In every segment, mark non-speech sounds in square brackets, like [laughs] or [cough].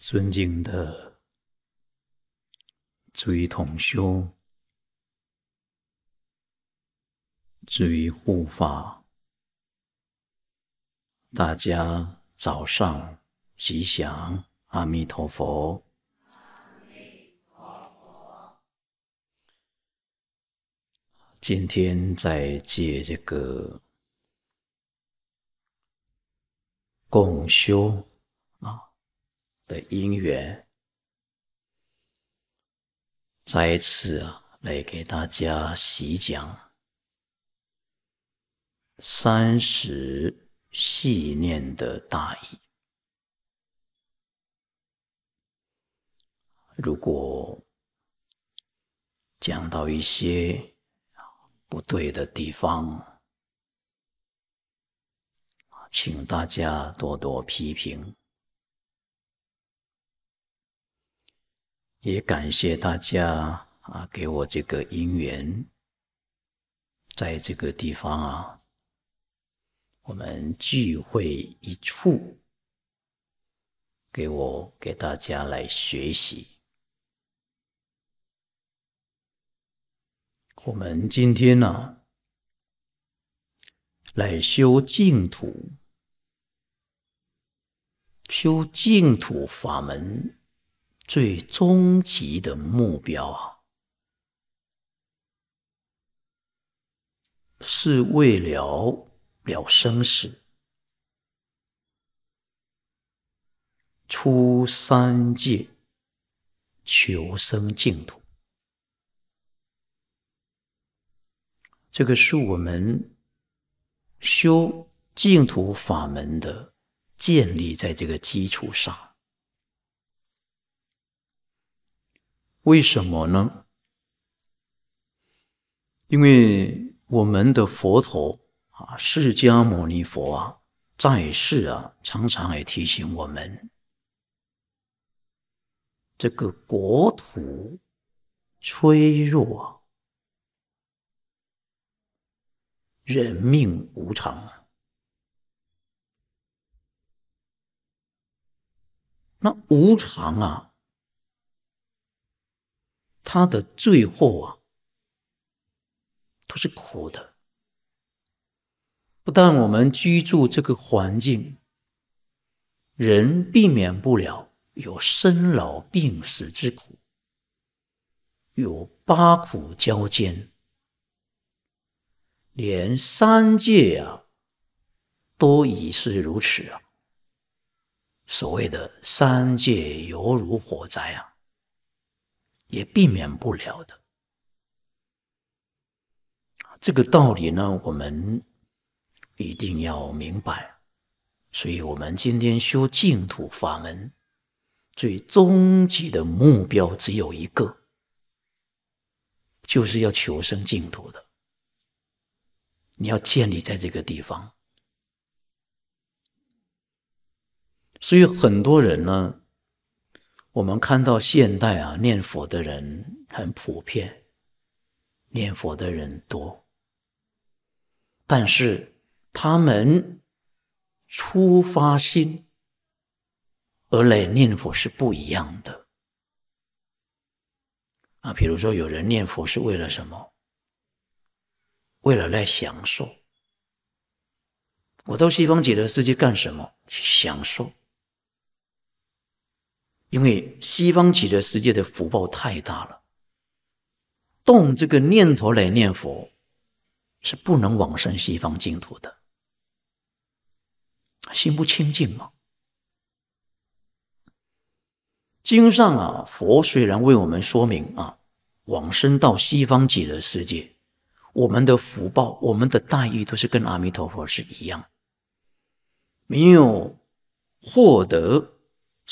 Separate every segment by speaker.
Speaker 1: 尊敬的诸位同修、诸位护法，大家早上吉祥！阿弥陀佛。阿弥陀佛。今天在借这个共修。的因缘，再一次啊，来给大家细讲三十系念的大意。如果讲到一些不对的地方请大家多多批评。也感谢大家啊，给我这个因缘，在这个地方啊，我们聚会一处，给我给大家来学习。我们今天呢，来修净土，修净土法门。最终极的目标啊，是为了了生死、出三界、求生净土。这个是我们修净土法门的建立，在这个基础上。为什么呢？因为我们的佛陀啊，释迦牟尼佛啊，在世啊，常常也提醒我们：这个国土脆弱，人命无常。那无常啊！他的罪祸啊，都是苦的。不但我们居住这个环境，人避免不了有生老病死之苦，有八苦交煎，连三界啊，都已是如此啊。所谓的三界犹如火灾啊。也避免不了的，这个道理呢，我们一定要明白。所以，我们今天修净土法门，最终极的目标只有一个，就是要求生净土的。你要建立在这个地方，所以很多人呢。我们看到现代啊，念佛的人很普遍，念佛的人多，但是他们出发心而来念佛是不一样的。啊，比如说有人念佛是为了什么？为了来享受。我到西方极乐世界干什么？去享受。因为西方极乐世界的福报太大了，动这个念头来念佛，是不能往生西方净土的。心不清净嘛。经上啊，佛虽然为我们说明啊，往生到西方极乐世界，我们的福报、我们的待遇都是跟阿弥陀佛是一样，没有获得。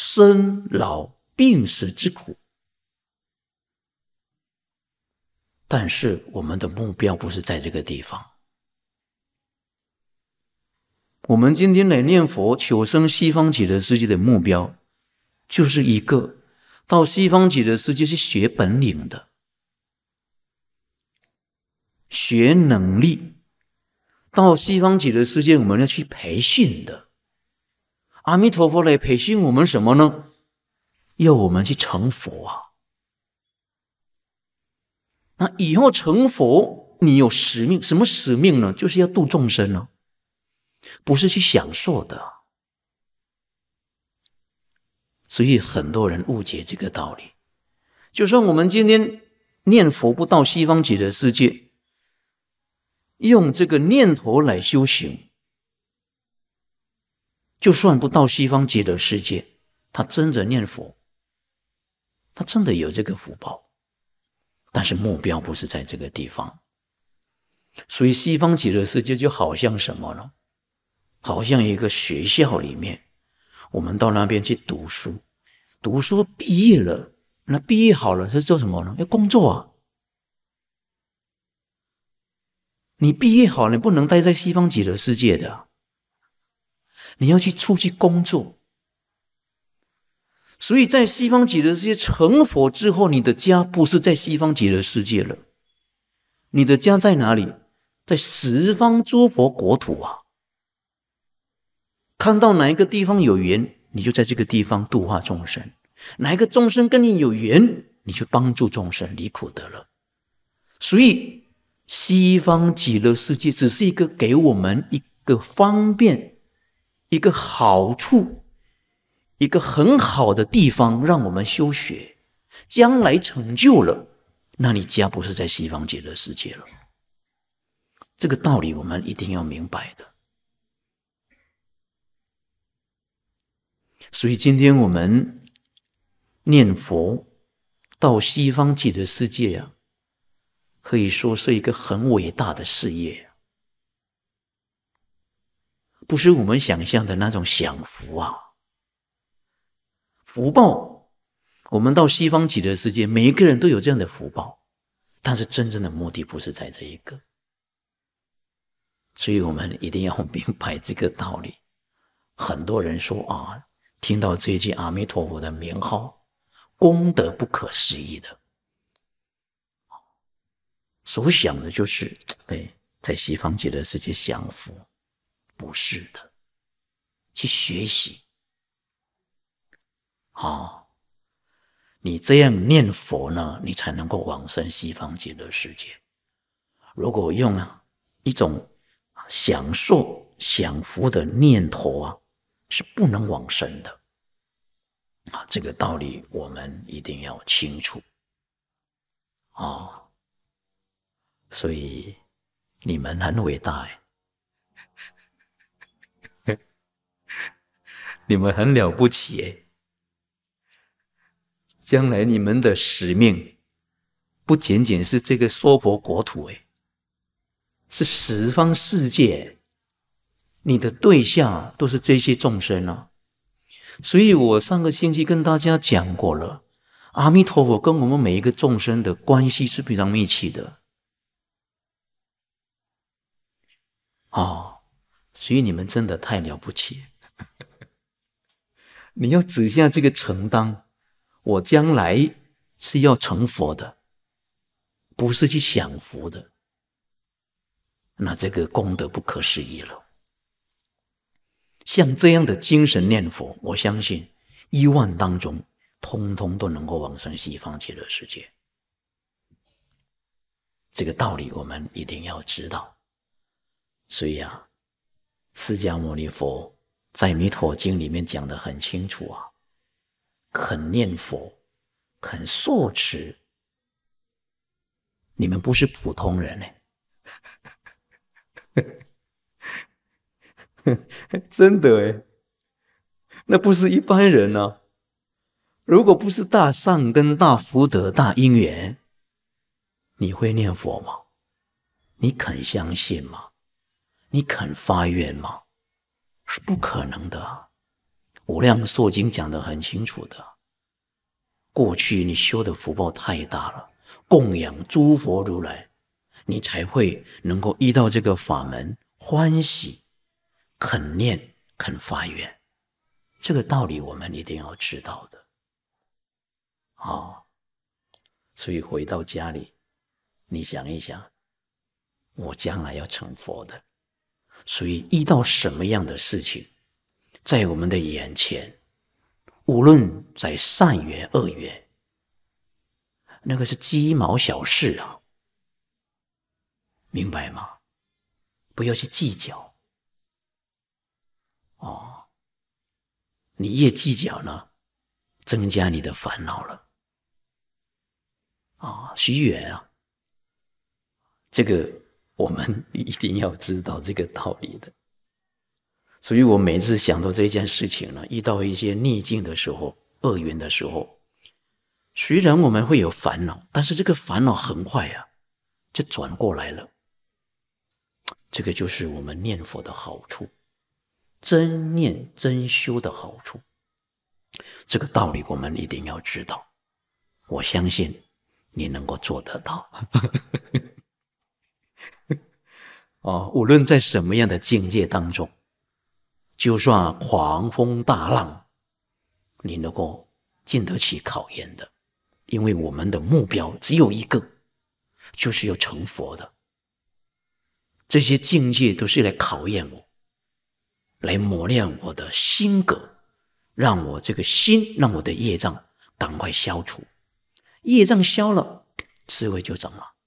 Speaker 1: 生老病死之苦，但是我们的目标不是在这个地方。我们今天来念佛、求生西方极乐世界的目标，就是一个到西方极乐世界是学本领的、学能力。到西方极乐世界，我们要去培训的。阿弥陀佛来培训我们什么呢？要我们去成佛啊！那以后成佛，你有使命，什么使命呢？就是要度众生呢，不是去享受的。所以很多人误解这个道理，就说我们今天念佛不到西方极乐世界，用这个念头来修行。就算不到西方极乐世界，他真的念佛，他真的有这个福报，但是目标不是在这个地方。所以西方极乐世界就好像什么呢？好像一个学校里面，我们到那边去读书，读书毕业了，那毕业好了是做什么呢？要工作啊！你毕业好了，你不能待在西方极乐世界的。你要去出去工作，所以在西方极乐世界成佛之后，你的家不是在西方极乐世界了，你的家在哪里？在十方诸佛国土啊。看到哪一个地方有缘，你就在这个地方度化众生；哪一个众生跟你有缘，你就帮助众生离苦得乐。所以西方极乐世界只是一个给我们一个方便。一个好处，一个很好的地方，让我们修学，将来成就了，那你家不是在西方极乐世界了。这个道理我们一定要明白的。所以今天我们念佛到西方极乐世界呀，可以说是一个很伟大的事业。不是我们想象的那种享福啊！福报，我们到西方极乐世界，每一个人都有这样的福报，但是真正的目的不是在这一个，所以我们一定要明白这个道理。很多人说啊，听到这句阿弥陀佛的名号，功德不可思议的，所想的就是哎，在西方极乐世界享福。不是的，去学习啊！你这样念佛呢，你才能够往生西方极乐世界。如果用啊一种享受享福的念头啊，是不能往生的啊！这个道理我们一定要清楚哦。所以你们很伟大。你们很了不起哎！将来你们的使命不仅仅是这个娑婆国土哎，是十方世界，你的对象都是这些众生啊。所以我上个星期跟大家讲过了，阿弥陀佛跟我们每一个众生的关系是非常密切的。哦，所以你们真的太了不起。你要指下这个承担，我将来是要成佛的，不是去享福的。那这个功德不可思议了。像这样的精神念佛，我相信一万当中，通通都能够往生西方极乐世界。这个道理我们一定要知道。所以啊，释迦牟尼佛。在《弥陀经》里面讲的很清楚啊，肯念佛、肯受持，你们不是普通人嘞，[laughs] 真的哎，那不是一般人呢。如果不是大善根、大福德、大因缘，你会念佛吗？你肯相信吗？你肯发愿吗？是不可能的，《无量寿经》讲得很清楚的。过去你修的福报太大了，供养诸佛如来，你才会能够遇到这个法门，欢喜、肯念、肯发愿。这个道理我们一定要知道的。啊，所以回到家里，你想一想，我将来要成佛的。所以，遇到什么样的事情，在我们的眼前，无论在善缘、恶缘，那个是鸡毛小事啊，明白吗？不要去计较哦，你越计较呢，增加你的烦恼了啊，随缘啊，这个。我们一定要知道这个道理的，所以我每次想到这件事情呢，遇到一些逆境的时候、厄运的时候，虽然我们会有烦恼，但是这个烦恼很快呀就转过来了。这个就是我们念佛的好处，真念真修的好处。这个道理我们一定要知道，我相信你能够做得到。啊，无论在什么样的境界当中，就算狂风大浪，你能够经得起考验的，因为我们的目标只有一个，就是要成佛的。这些境界都是来考验我，来磨练我的性格，让我这个心，让我的业障赶快消除。业障消了，智慧就增了。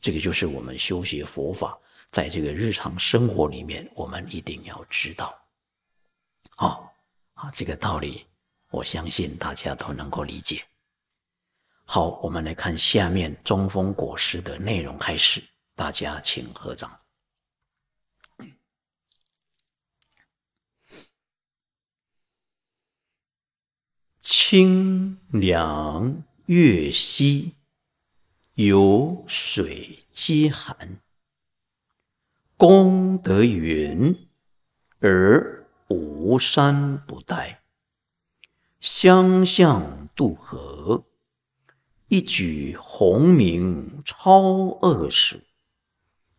Speaker 1: 这个就是我们修学佛法，在这个日常生活里面，我们一定要知道，啊啊，这个道理，我相信大家都能够理解。好，我们来看下面中风国师的内容，开始，大家请合掌。清凉月夕。有水饥寒，功德云而无山不待，相向渡河，一举鸿名超二十。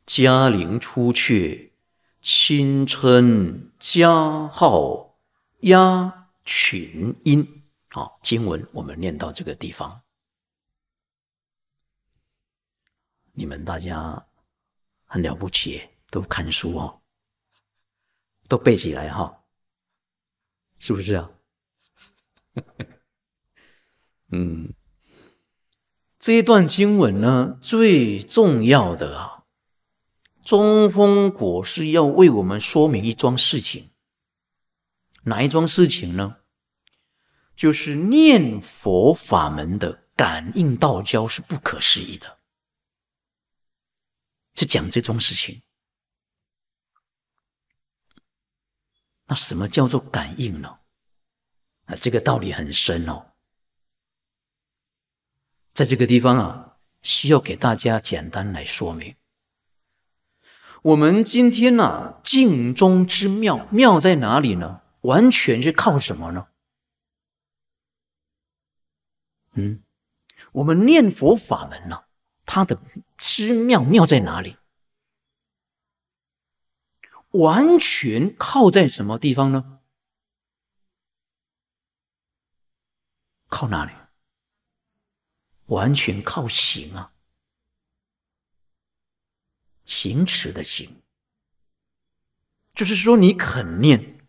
Speaker 1: 嘉陵出阙，青春嘉号压群音。好，经文我们念到这个地方。你们大家很了不起，都看书哦，都背起来哈，是不是啊？[laughs] 嗯，这一段经文呢，最重要的啊，中风果是要为我们说明一桩事情。哪一桩事情呢？就是念佛法门的感应道交是不可思议的。去讲这种事情，那什么叫做感应呢？啊，这个道理很深哦，在这个地方啊，需要给大家简单来说明。我们今天呢，镜中之妙妙在哪里呢？完全是靠什么呢？嗯，我们念佛法门呢，它的。之妙妙在哪里？完全靠在什么地方呢？靠哪里？完全靠行啊！行持的行，就是说你肯念，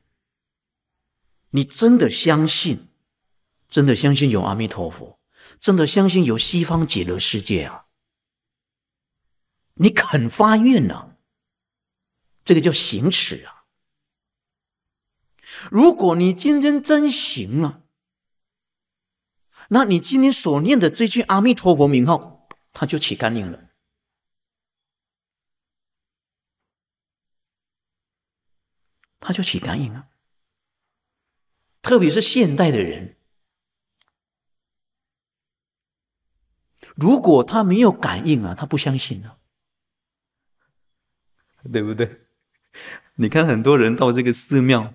Speaker 1: 你真的相信，真的相信有阿弥陀佛，真的相信有西方极乐世界啊！你肯发愿呢？这个叫行持啊。如果你今天真行了，那你今天所念的这句阿弥陀佛名号，它就起感应了，它就起感应啊。特别是现代的人，如果他没有感应啊，他不相信啊。对不对？[laughs] 你看很多人到这个寺庙，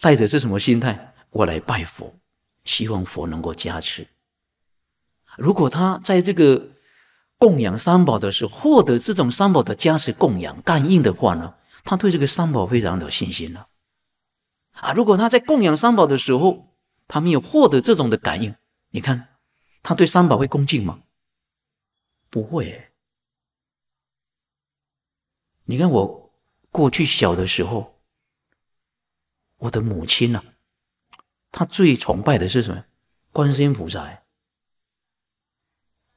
Speaker 1: 带着是什么心态？我来拜佛，希望佛能够加持。如果他在这个供养三宝的时候获得这种三宝的加持供养感应的话呢，他对这个三宝非常有信心了。啊，如果他在供养三宝的时候，他没有获得这种的感应，你看他对三宝会恭敬吗？不会。你看我过去小的时候，我的母亲呢，她最崇拜的是什么？观世音菩萨。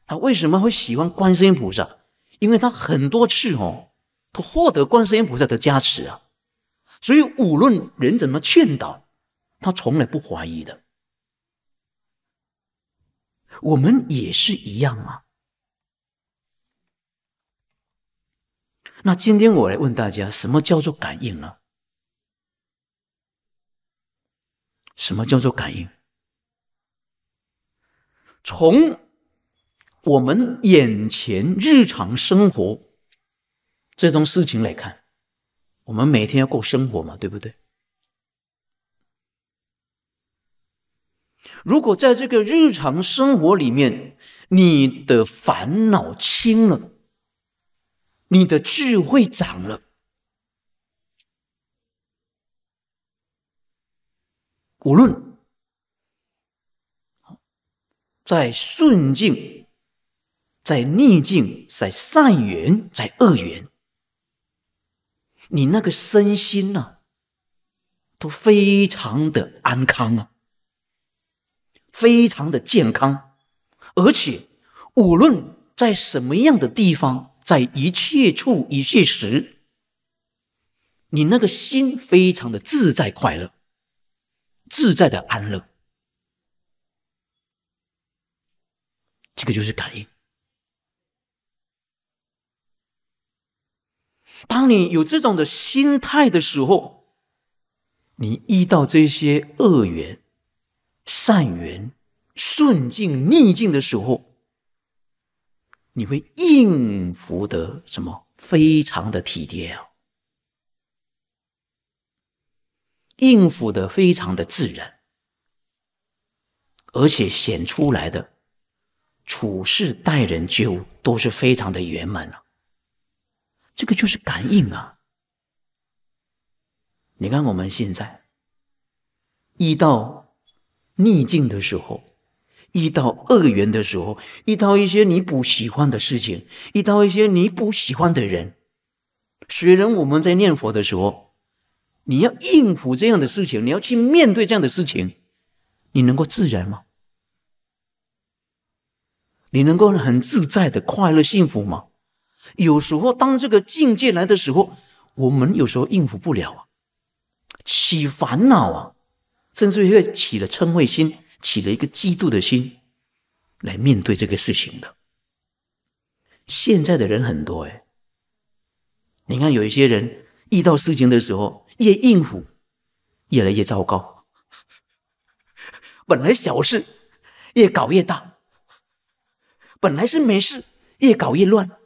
Speaker 1: 她为什么会喜欢观世音菩萨？因为她很多次哦，她获得观世音菩萨的加持啊，所以无论人怎么劝导，她从来不怀疑的。我们也是一样啊。那今天我来问大家，什么叫做感应呢？什么叫做感应？从我们眼前日常生活这种事情来看，我们每天要过生活嘛，对不对？如果在这个日常生活里面，你的烦恼轻了。你的智慧长了，无论在顺境、在逆境、在善缘、在恶缘，你那个身心呢，都非常的安康啊，非常的健康，而且无论在什么样的地方。在一切处一切时，你那个心非常的自在快乐，自在的安乐，这个就是感应。当你有这种的心态的时候，你遇到这些恶缘、善缘、顺境、逆境的时候。你会应付的什么？非常的体贴，应付的非常的自然，而且显出来的处事待人接物都是非常的圆满了。这个就是感应啊！你看我们现在遇到逆境的时候。遇到恶缘的时候，遇到一些你不喜欢的事情，遇到一些你不喜欢的人，虽然人我们在念佛的时候，你要应付这样的事情，你要去面对这样的事情，你能够自然吗？你能够很自在的快乐幸福吗？有时候，当这个境界来的时候，我们有时候应付不了啊，起烦恼啊，甚至会起了嗔恚心。起了一个嫉妒的心来面对这个事情的。现在的人很多哎，你看有一些人遇到事情的时候，越应付越来越糟糕。[laughs] 本来小事越搞越大，本来是没事越搞越乱。[laughs]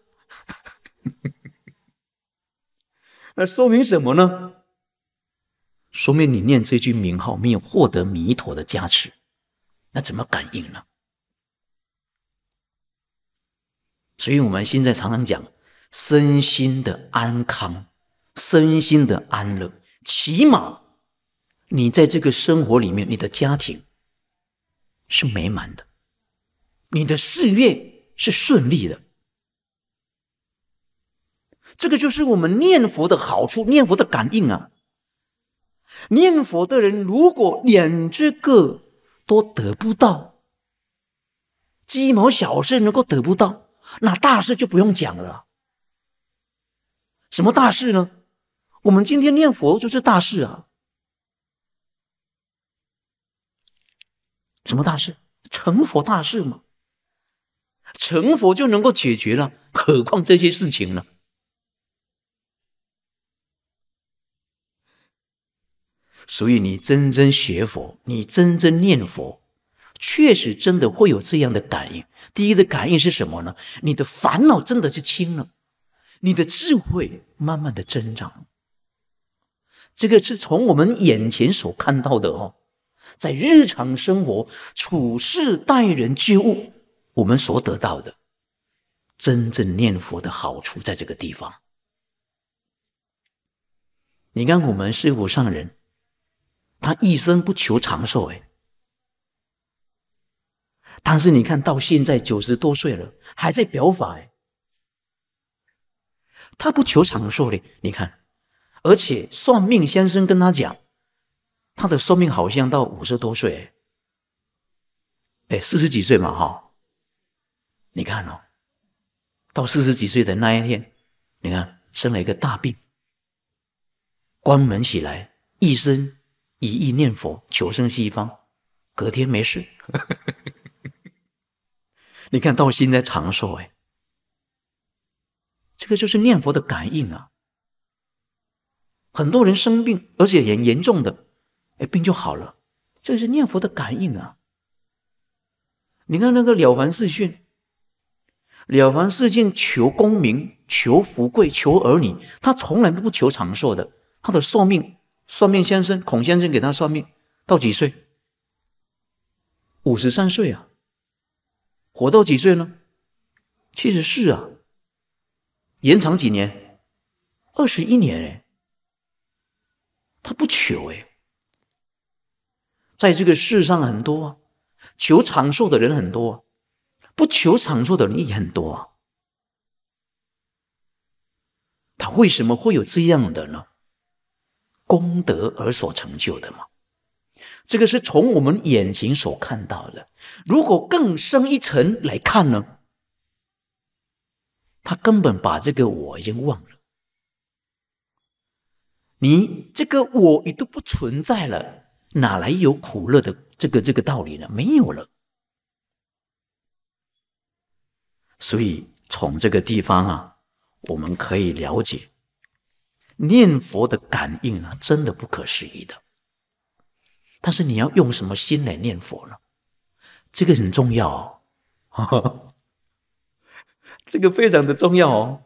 Speaker 1: 那说明什么呢？说明你念这句名号没有获得弥陀的加持。那怎么感应呢？所以，我们现在常常讲身心的安康、身心的安乐，起码你在这个生活里面，你的家庭是美满的，你的事业是顺利的。这个就是我们念佛的好处，念佛的感应啊！念佛的人，如果念这个。都得不到，鸡毛小事能够得不到，那大事就不用讲了。什么大事呢？我们今天念佛就是大事啊。什么大事？成佛大事嘛。成佛就能够解决了，何况这些事情呢？所以，你真真学佛，你真真念佛，确实真的会有这样的感应。第一的感应是什么呢？你的烦恼真的是轻了，你的智慧慢慢的增长。这个是从我们眼前所看到的哦，在日常生活处事待人接物，我们所得到的真正念佛的好处，在这个地方。你看，我们师傅上人。他一生不求长寿，哎，但是你看到现在九十多岁了，还在表法，哎，他不求长寿的，你看，而且算命先生跟他讲，他的寿命好像到五十多岁，哎，四十几岁嘛，哈。你看哦，到四十几岁的那一天，你看生了一个大病，关门起来，一生。以意念佛，求生西方，隔天没事。[laughs] 你看到现在长寿哎，这个就是念佛的感应啊！很多人生病，而且很严重的，哎，病就好了，这是念佛的感应啊！你看那个了凡四训，了凡四训求功名、求富贵、求儿女，他从来不求长寿的，他的寿命。算命先生孔先生给他算命，到几岁？五十三岁啊。活到几岁呢？七十四啊。延长几年？二十一年哎。他不求哎，在这个世上，很多啊，求长寿的人很多，不求长寿的人也很多。啊。他为什么会有这样的呢？功德而所成就的嘛，这个是从我们眼睛所看到的。如果更深一层来看呢，他根本把这个“我”已经忘了。你这个“我”也都不存在了，哪来有苦乐的这个这个道理呢？没有了。所以从这个地方啊，我们可以了解。念佛的感应啊，真的不可思议的。但是你要用什么心来念佛呢？这个很重要，哦，[laughs] 这个非常的重要哦。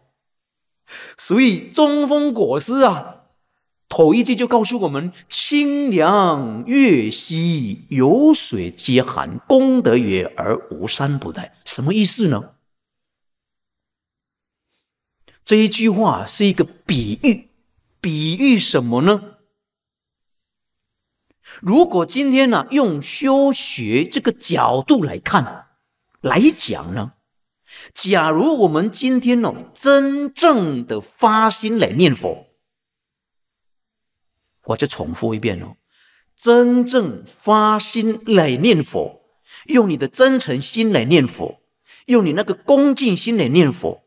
Speaker 1: 所以中风果师啊，头一句就告诉我们：清凉月兮，有水皆寒，功德远而无山不待。什么意思呢？这一句话是一个比喻。比喻什么呢？如果今天呢，用修学这个角度来看，来讲呢，假如我们今天呢，真正的发心来念佛，我再重复一遍哦，真正发心来念佛，用你的真诚心来念佛，用你那个恭敬心来念佛，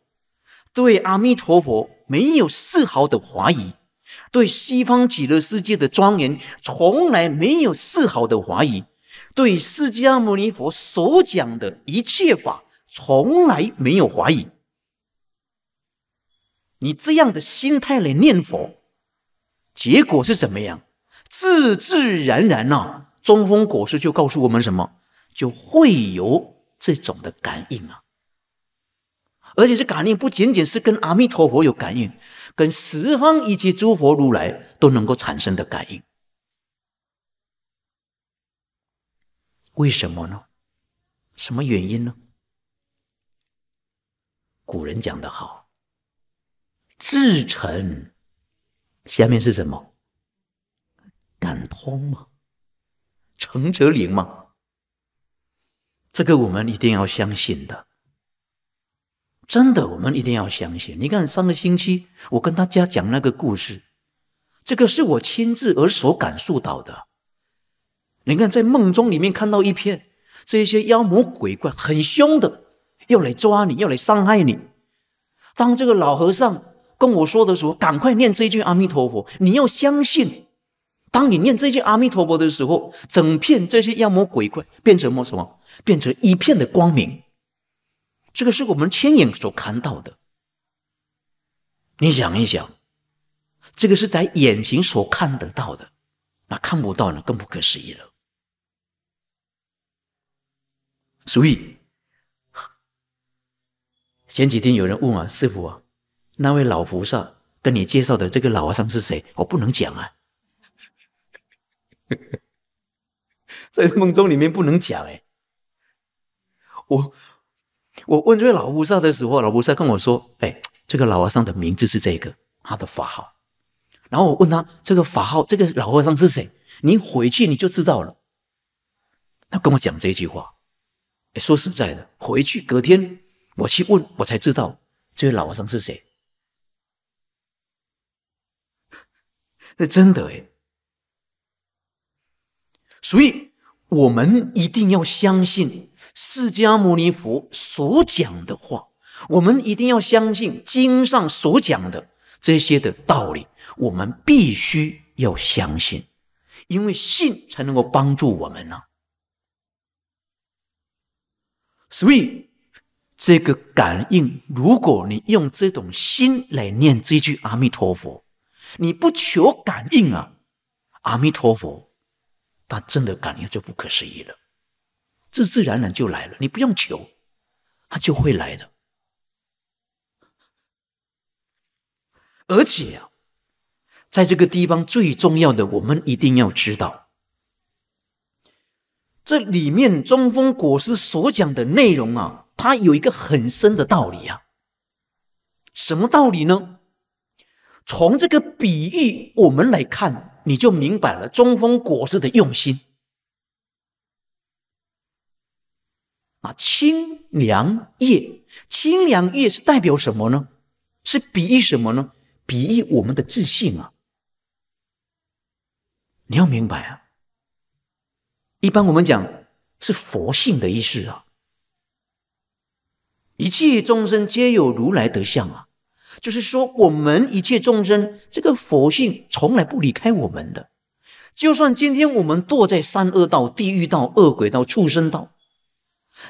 Speaker 1: 对阿弥陀佛没有丝毫的怀疑。对西方极乐世界的庄严，从来没有丝毫的怀疑；对释迦牟尼佛所讲的一切法，从来没有怀疑。你这样的心态来念佛，结果是怎么样？自自然然呢？中风果实就告诉我们：什么？就会有这种的感应啊！而且这感应不仅仅是跟阿弥陀佛有感应，跟十方以及诸佛如来都能够产生的感应。为什么呢？什么原因呢？古人讲的好，至诚，下面是什么？感通吗？诚则灵嘛，这个我们一定要相信的。真的，我们一定要相信。你看，上个星期我跟大家讲那个故事，这个是我亲自而所感受到的。你看，在梦中里面看到一片，这些妖魔鬼怪很凶的，要来抓你，要来伤害你。当这个老和尚跟我说的时候，赶快念这句阿弥陀佛。你要相信，当你念这句阿弥陀佛的时候，整片这些妖魔鬼怪变成什么？变成一片的光明。这个是我们亲眼所看到的，你想一想，这个是在眼前所看得到的，那看不到呢，更不可思议了。所以前几天有人问啊，师傅啊，那位老菩萨跟你介绍的这个老和尚是谁？我不能讲啊，[laughs] 在梦中里面不能讲哎，我。我问这位老菩萨的时候，老菩萨跟我说：“哎，这个老和尚的名字是这个，他的法号。”然后我问他：“这个法号，这个老和尚是谁？”你回去你就知道了。他跟我讲这句话。哎，说实在的，回去隔天我去问，我才知道这位老和尚是谁。[laughs] 那真的哎。所以，我们一定要相信。释迦牟尼佛所讲的话，我们一定要相信经上所讲的这些的道理，我们必须要相信，因为信才能够帮助我们呢。所以，这个感应，如果你用这种心来念这句阿弥陀佛，你不求感应啊，阿弥陀佛，那真的感应就不可思议了。自自然然就来了，你不用求，它就会来的。而且啊，在这个地方最重要的，我们一定要知道，这里面中风果实所讲的内容啊，它有一个很深的道理啊。什么道理呢？从这个比喻我们来看，你就明白了中风果实的用心。啊，清凉夜，清凉夜是代表什么呢？是比喻什么呢？比喻我们的自信啊！你要明白啊。一般我们讲是佛性的意思啊。一切众生皆有如来德相啊，就是说我们一切众生这个佛性从来不离开我们的，就算今天我们堕在三恶道、地狱道、恶鬼道、畜生道。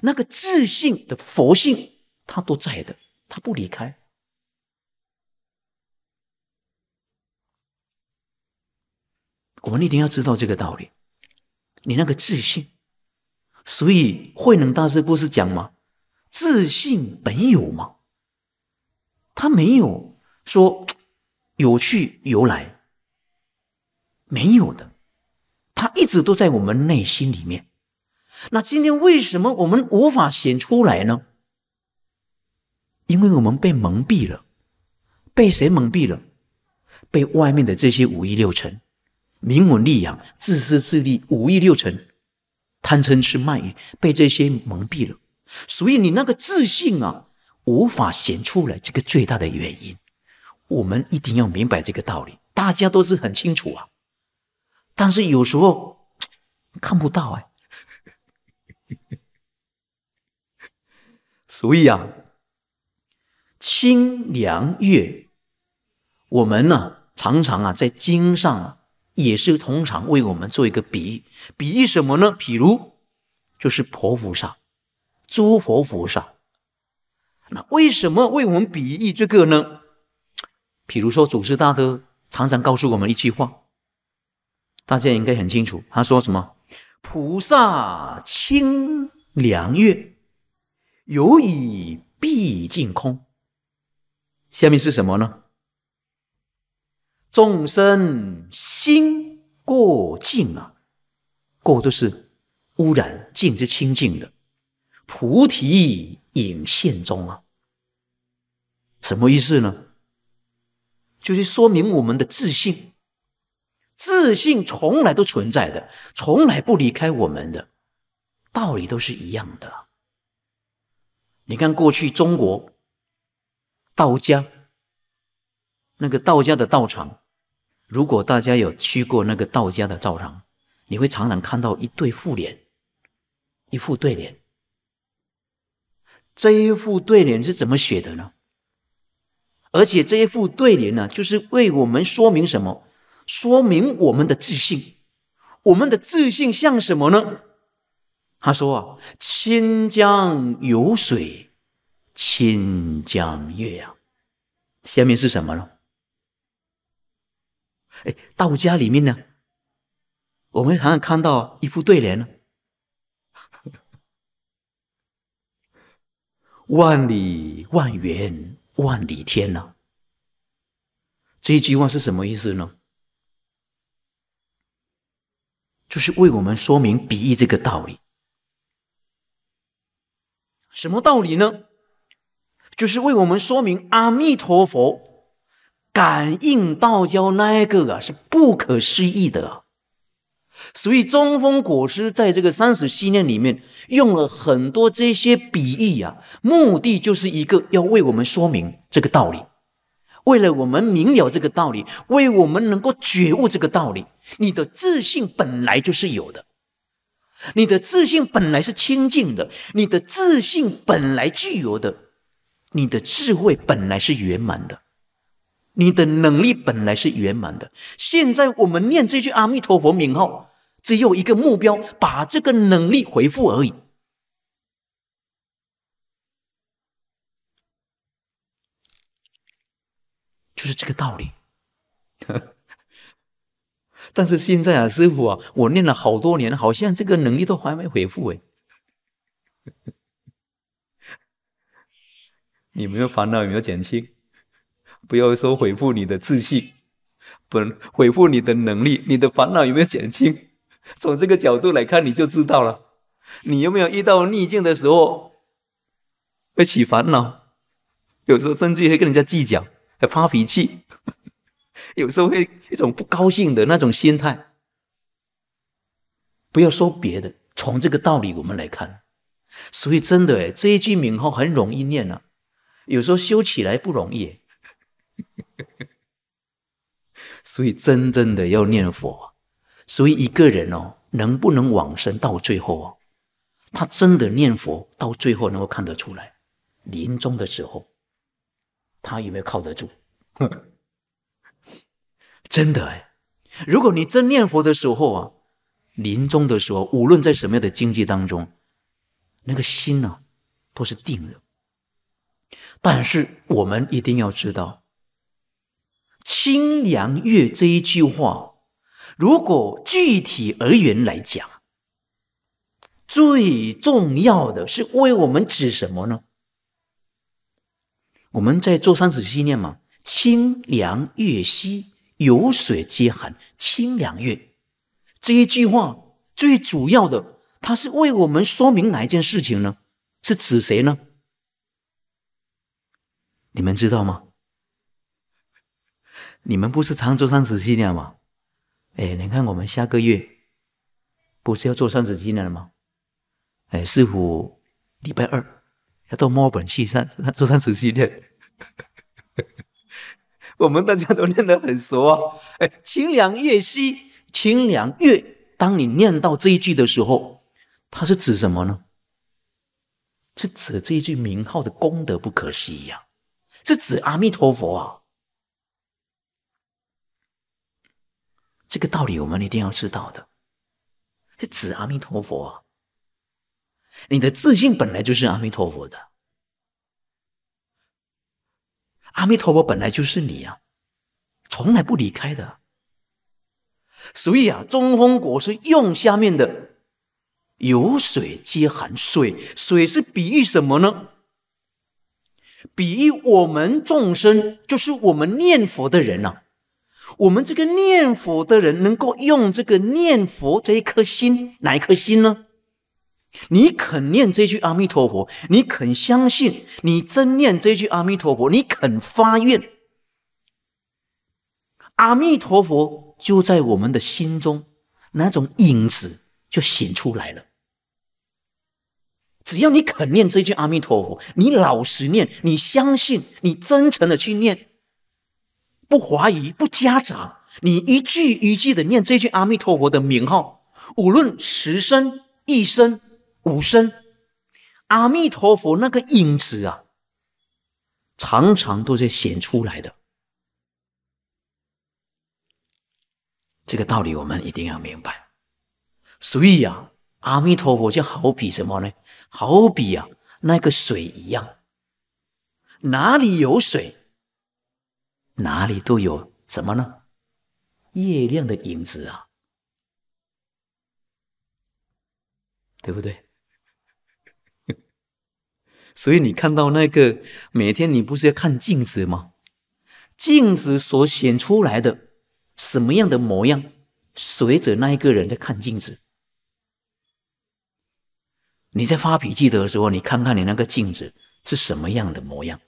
Speaker 1: 那个自信的佛性，他都在的，他不离开。我们一定要知道这个道理。你那个自信，所以慧能大师不是讲吗？自信本有吗？他没有说有去由来，没有的，他一直都在我们内心里面。那今天为什么我们无法显出来呢？因为我们被蒙蔽了，被谁蒙蔽了？被外面的这些五欲六尘、名闻利养、自私自利、五欲六尘、贪嗔痴慢疑，被这些蒙蔽了。所以你那个自信啊，无法显出来。这个最大的原因，我们一定要明白这个道理。大家都是很清楚啊，但是有时候看不到哎。[laughs] 所以啊，清凉月，我们呢常常啊在经上啊也是通常为我们做一个比喻，比喻什么呢？譬如就是婆萨、诸佛菩萨。那为什么为我们比喻这个呢？比如说，祖师大哥常常告诉我们一句话，大家应该很清楚，他说什么？菩萨清凉月，犹以毕竟空。下面是什么呢？众生心过净啊，过都是污染，净之清净的菩提影现中啊。什么意思呢？就是说明我们的自信。自信从来都存在的，从来不离开我们的道理都是一样的。你看，过去中国道家那个道家的道场，如果大家有去过那个道家的道场，你会常常看到一对副联，一副对联。这一副对联是怎么写的呢？而且这一副对联呢，就是为我们说明什么？说明我们的自信，我们的自信像什么呢？他说啊：“清江有水，清江月呀。”下面是什么呢？哎，道家里面呢，我们常常看到一副对联呢：“ [laughs] 万里万缘万里天呐。”这一句话是什么意思呢？就是为我们说明比喻这个道理，什么道理呢？就是为我们说明阿弥陀佛感应道交那个啊是不可思议的，所以中风果师在这个三十七念里面用了很多这些比喻呀，目的就是一个要为我们说明这个道理，为了我们明了这个道理，为我们能够觉悟这个道理。你的自信本来就是有的，你的自信本来是清净的，你的自信本来具有的，你的智慧本来是圆满的，你的能力本来是圆满的。现在我们念这句阿弥陀佛名号，只有一个目标，把这个能力回复而已，就是这个道理。但是现在啊，师傅啊，我练了好多年，好像这个能力都还没恢复哎。[laughs] 你没有烦恼有没有减轻？不要说恢复你的自信，不能恢复你的能力。你的烦恼有没有减轻？从这个角度来看，你就知道了。你有没有遇到逆境的时候会起烦恼？有时候甚至会跟人家计较，还发脾气。有时候会一种不高兴的那种心态，不要说别的，从这个道理我们来看，所以真的哎，这一句名号很容易念啊，有时候修起来不容易。[laughs] 所以真正的要念佛，所以一个人哦，能不能往生到最后哦，他真的念佛到最后能够看得出来，临终的时候，他有没有靠得住？[laughs] 真的哎，如果你真念佛的时候啊，临终的时候，无论在什么样的境界当中，那个心呢，都是定的。但是我们一定要知道，“清凉月”这一句话，如果具体而言来讲，最重要的是为我们指什么呢？我们在做三子七念嘛，“清凉月息”。有水皆寒，清凉月。这一句话最主要的，它是为我们说明哪一件事情呢？是指谁呢？你们知道吗？你们不是常做三十七列吗？哎，你看我们下个月不是要做三十七年了吗？哎，师傅，礼拜二要到墨尔本去三做三十七列。我们大家都念得很熟，啊。哎，清凉月兮，清凉月。当你念到这一句的时候，它是指什么呢？是指这一句名号的功德不可惜呀，是指阿弥陀佛啊。这个道理我们一定要知道的，是指阿弥陀佛。啊。你的自信本来就是阿弥陀佛的。阿弥陀佛本来就是你呀，从来不离开的。所以啊，中风果是用下面的“有水皆含水”，水是比喻什么呢？比喻我们众生，就是我们念佛的人呐。我们这个念佛的人，能够用这个念佛这一颗心，哪一颗心呢？你肯念这句阿弥陀佛，你肯相信，你真念这句阿弥陀佛，你肯发愿，阿弥陀佛就在我们的心中，那种影子就显出来了。只要你肯念这句阿弥陀佛，你老实念，你相信，你真诚的去念，不怀疑，不加杂，你一句一句的念这句阿弥陀佛的名号，无论十声、一声。五声，阿弥陀佛那个影子啊，常常都在显出来的。这个道理我们一定要明白。所以啊，阿弥陀佛就好比什么呢？好比啊那个水一样，哪里有水，哪里都有什么呢？月亮的影子啊，对不对？所以你看到那个每天你不是要看镜子吗？镜子所显出来的什么样的模样，随着那一个人在看镜子。你在发脾气的时候，你看看你那个镜子是什么样的模样，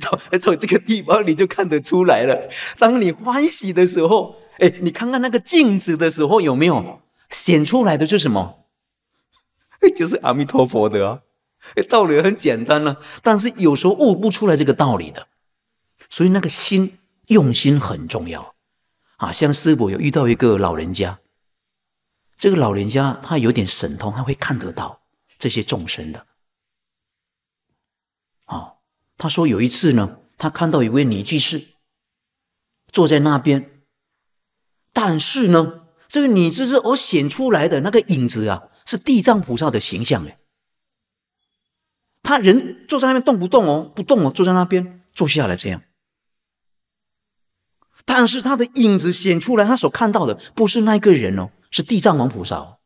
Speaker 1: 从 [laughs] 从这个地方你就看得出来了。当你欢喜的时候，哎，你看看那个镜子的时候有没有显出来的是什么？就是阿弥陀佛的啊。道理很简单了，但是有时候悟不出来这个道理的，所以那个心用心很重要啊。像师傅有遇到一个老人家，这个老人家他有点神通，他会看得到这些众生的。啊，他说有一次呢，他看到一位女居士坐在那边，但是呢，这个女居士我显出来的那个影子啊，是地藏菩萨的形象哎。他人坐在那边动不动哦，不动哦，坐在那边坐下来这样。但是他的影子显出来，他所看到的不是那个人哦，是地藏王菩萨。哦。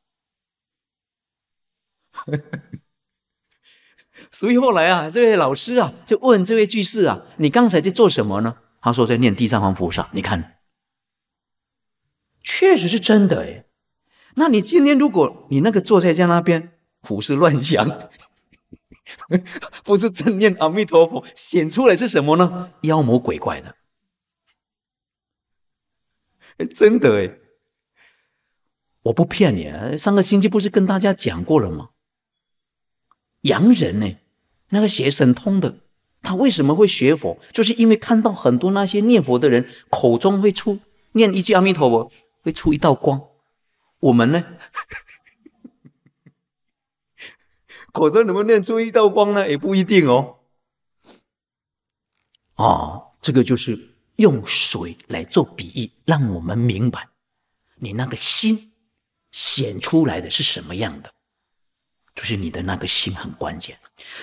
Speaker 1: [laughs] 所以后来啊，这位老师啊就问这位居士啊：“你刚才在做什么呢？”他说：“在念地藏王菩萨。”你看，确实是真的哎。那你今天如果你那个坐在家那边胡思乱想，[laughs] 不是真念阿弥陀佛，显出来是什么呢？妖魔鬼怪的，真的哎！我不骗你，上个星期不是跟大家讲过了吗？洋人呢，那个学神通的，他为什么会学佛？就是因为看到很多那些念佛的人口中会出念一句阿弥陀佛，会出一道光。我们呢？否则，你们练出一道光呢，也不一定哦。哦，这个就是用水来做比喻，让我们明白你那个心显出来的是什么样的，就是你的那个心很关键。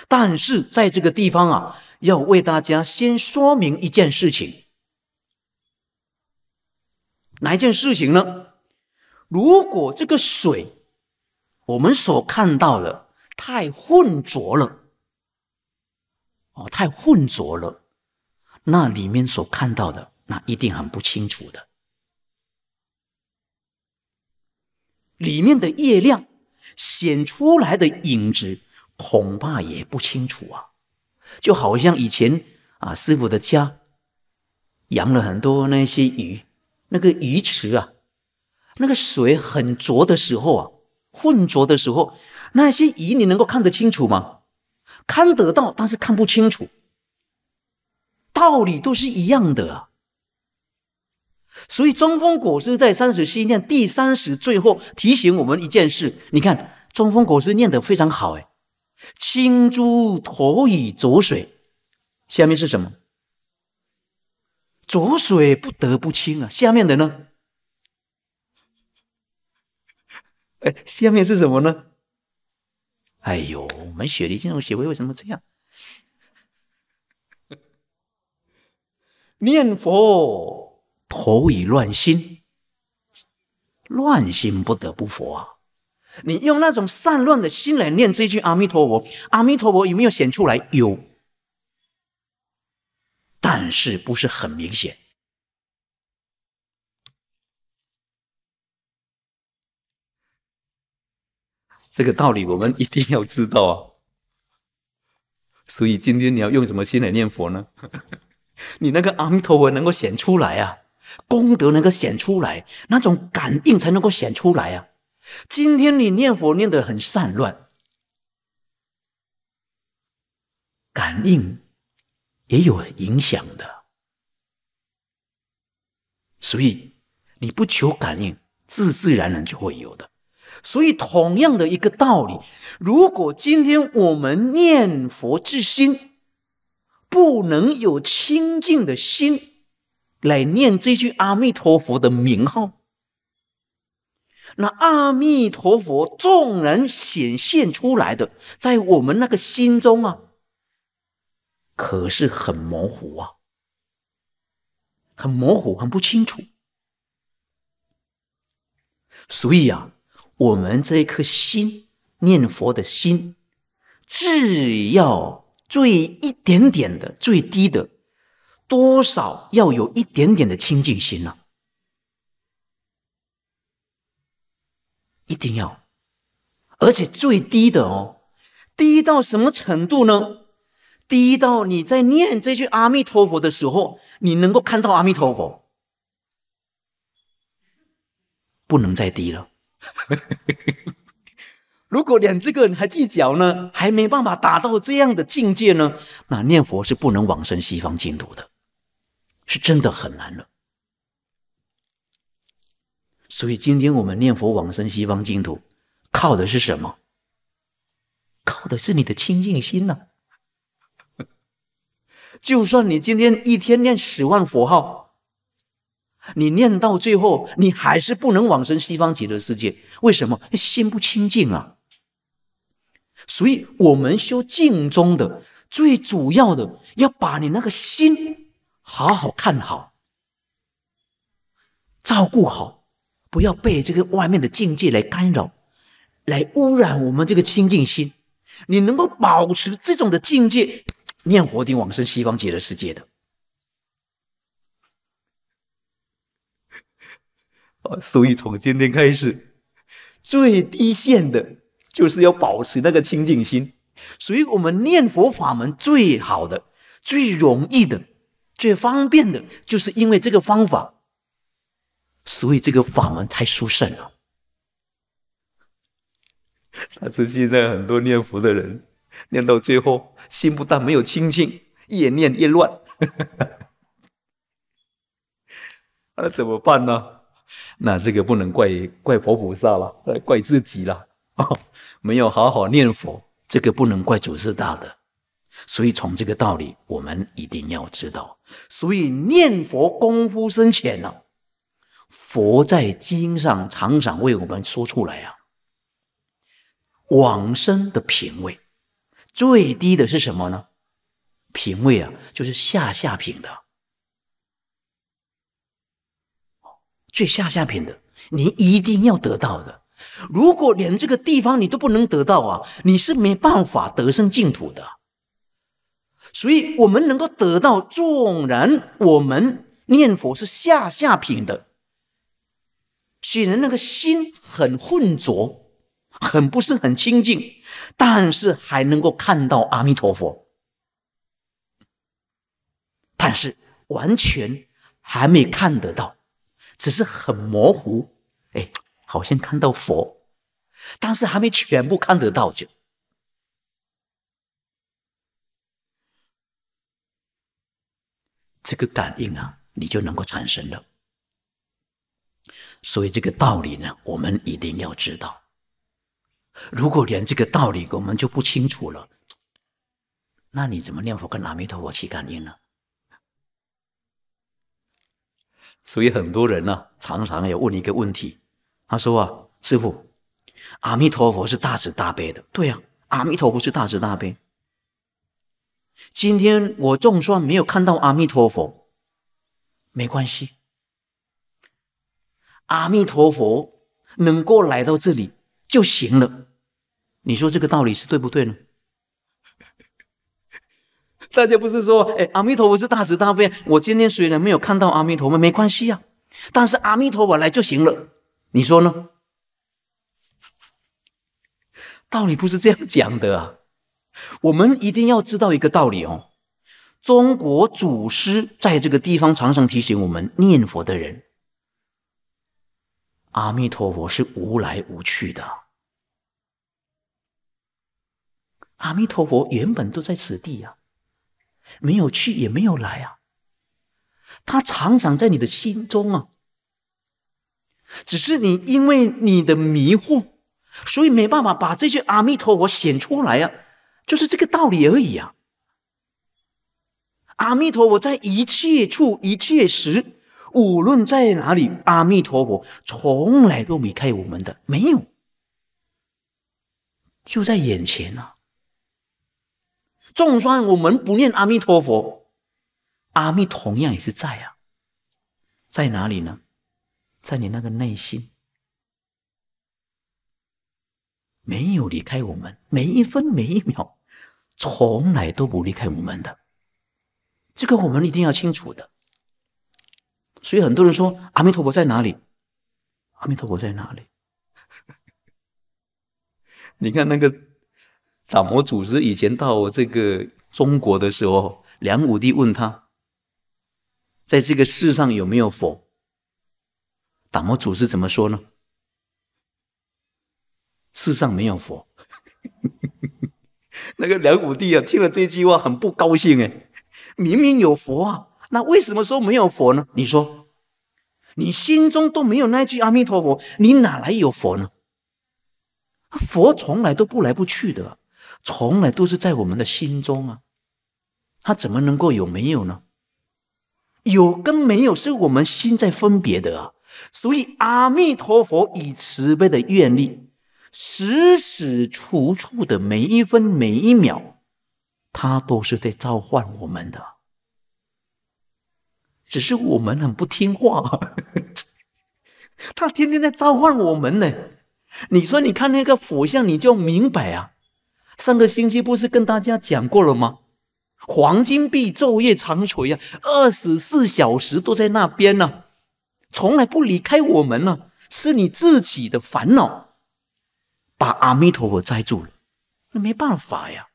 Speaker 1: 但是在这个地方啊，要为大家先说明一件事情，哪一件事情呢？如果这个水，我们所看到的。太混浊了，哦，太混浊了。那里面所看到的，那一定很不清楚的。里面的液量显出来的影子，恐怕也不清楚啊。就好像以前啊，师傅的家养了很多那些鱼，那个鱼池啊，那个水很浊的时候啊，浑浊的时候。那些鱼你能够看得清楚吗？看得到，但是看不清楚。道理都是一样的。所以中峰果师在《三十七念》第三十最后提醒我们一件事：，你看中峰果师念得非常好，哎，清珠投以浊水，下面是什么？浊水不得不清啊。下面的呢？哎，下面是什么呢？哎呦，我们雪梨金融协会为什么这样？[laughs] 念佛头以乱心，乱心不得不佛。啊！你用那种散乱的心来念这句阿弥陀佛，阿弥陀佛有没有显出来？有，但是不是很明显。这个道理我们一定要知道啊！所以今天你要用什么心来念佛呢？[laughs] 你那个阿弥陀佛能够显出来啊，功德能够显出来，那种感应才能够显出来啊！今天你念佛念的很散乱，感应也有影响的。所以你不求感应，自自然然就会有的。所以，同样的一个道理，如果今天我们念佛之心不能有清净的心来念这句阿弥陀佛的名号，那阿弥陀佛纵然显现出来的，在我们那个心中啊，可是很模糊啊，很模糊，很不清楚。所以呀。我们这一颗心念佛的心，只要最一点点的最低的，多少要有一点点的清净心呢？一定要，而且最低的哦，低到什么程度呢？低到你在念这句阿弥陀佛的时候，你能够看到阿弥陀佛，不能再低了。[laughs] 如果连这个还计较呢，还没办法达到这样的境界呢，那念佛是不能往生西方净土的，是真的很难了。所以今天我们念佛往生西方净土，靠的是什么？靠的是你的清净心呐。[laughs] 就算你今天一天念十万佛号。你念到最后，你还是不能往生西方极乐世界，为什么？心不清净啊！所以，我们修净宗的最主要的，要把你那个心好好看好，照顾好，不要被这个外面的境界来干扰，来污染我们这个清净心。你能够保持这种的境界，念佛定往生西方极乐世界的。啊，所以从今天开始，最低限的，就是要保持那个清净心。所以我们念佛法门最好的、最容易的、最方便的，就是因为这个方法，所以这个法门才殊胜了。但是现在很多念佛的人，念到最后，心不但没有清净，越念越乱，[laughs] 那怎么办呢？那这个不能怪怪佛菩萨了，怪自己了，没有好好念佛。这个不能怪祖师大的，所以从这个道理，我们一定要知道。所以念佛功夫深浅呢，佛在经上常常为我们说出来啊。往生的品位，最低的是什么呢？品位啊，就是下下品的。最下下品的，你一定要得到的。如果连这个地方你都不能得到啊，你是没办法得生净土的。所以，我们能够得到，纵然我们念佛是下下品的，虽然那个心很混浊，很不是很清净，但是还能够看到阿弥陀佛，但是完全还没看得到。只是很模糊，哎，好像看到佛，但是还没全部看得到就，这个感应啊，你就能够产生了。所以这个道理呢，我们一定要知道。如果连这个道理我们就不清楚了，那你怎么念佛跟阿弥陀佛起感应呢？所以很多人呢，常常也问一个问题，他说啊，师傅，阿弥陀佛是大慈大悲的，对呀，阿弥陀佛是大慈大悲。今天我总算没有看到阿弥陀佛，没关系，阿弥陀佛能够来到这里就行了。你说这个道理是对不对呢？大家不是说，哎，阿弥陀佛是大慈大悲。我今天虽然没有看到阿弥陀佛，没关系啊，但是阿弥陀佛来就行了。你说呢？道理不是这样讲的。我们一定要知道一个道理哦。中国祖师在这个地方常常提醒我们念佛的人：阿弥陀佛是无来无去的。阿弥陀佛原本都在此地呀。没有去，也没有来啊。他常常在你的心中啊，只是你因为你的迷惑，所以没办法把这句阿弥陀佛显出来啊，就是这个道理而已啊。阿弥陀佛在一切处一切时，无论在哪里，阿弥陀佛从来都离开我们的，没有，就在眼前啊。就算我们不念阿弥陀佛，阿弥同样也是在啊，在哪里呢？在你那个内心，没有离开我们，每一分每一秒，从来都不离开我们的，这个我们一定要清楚的。所以很多人说阿弥陀佛在哪里？阿弥陀佛在哪里？[laughs] 你看那个。达摩祖师以前到这个中国的时候，梁武帝问他，在这个世上有没有佛？达摩祖师怎么说呢？世上没有佛。[laughs] 那个梁武帝啊，听了这句话很不高兴哎，明明有佛啊，那为什么说没有佛呢？你说，你心中都没有那句阿弥陀佛，你哪来有佛呢？佛从来都不来不去的。从来都是在我们的心中啊，他怎么能够有没有呢？有跟没有是我们心在分别的，啊，所以阿弥陀佛以慈悲的愿力，时时处处的每一分每一秒，他都是在召唤我们的，只是我们很不听话，[laughs] 他天天在召唤我们呢。你说，你看那个佛像，你就明白啊。上个星期不是跟大家讲过了吗？黄金臂昼夜长锤啊，二十四小时都在那边呢，从来不离开我们呢。是你自己的烦恼把阿弥陀佛摘住了，那没办法呀。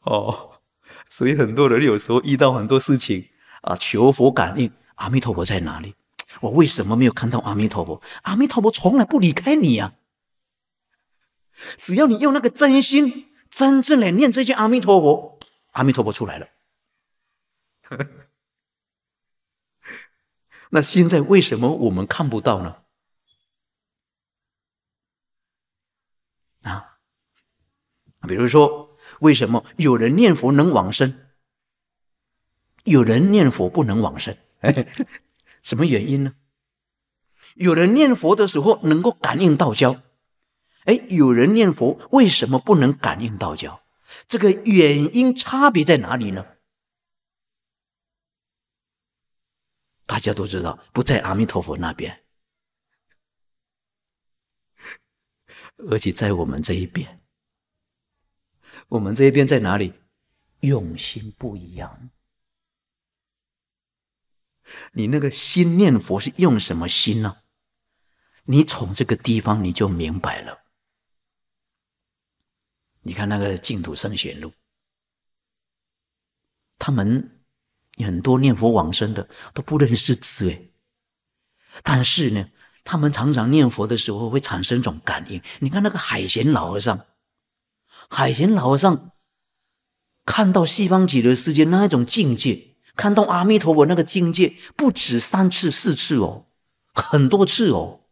Speaker 1: 哦，所以很多人有时候遇到很多事情啊，求佛感应，阿弥陀佛在哪里？我为什么没有看到阿弥陀佛？阿弥陀佛从来不离开你呀！只要你用那个真心、真正来念这句阿弥陀佛，阿弥陀佛出来了。[laughs] 那现在为什么我们看不到呢？啊？比如说，为什么有人念佛能往生，有人念佛不能往生？[laughs] 什么原因呢？有人念佛的时候能够感应道交，哎，有人念佛为什么不能感应道交？这个原因差别在哪里呢？大家都知道，不在阿弥陀佛那边，而且在我们这一边。我们这一边在哪里？用心不一样。你那个心念佛是用什么心呢？你从这个地方你就明白了。你看那个净土圣贤录，他们很多念佛往生的都不认识字哎，但是呢，他们常常念佛的时候会产生一种感应。你看那个海贤老和尚，海贤老和尚看到西方极乐世界那一种境界。看到阿弥陀佛那个境界不止三次四次哦，很多次哦，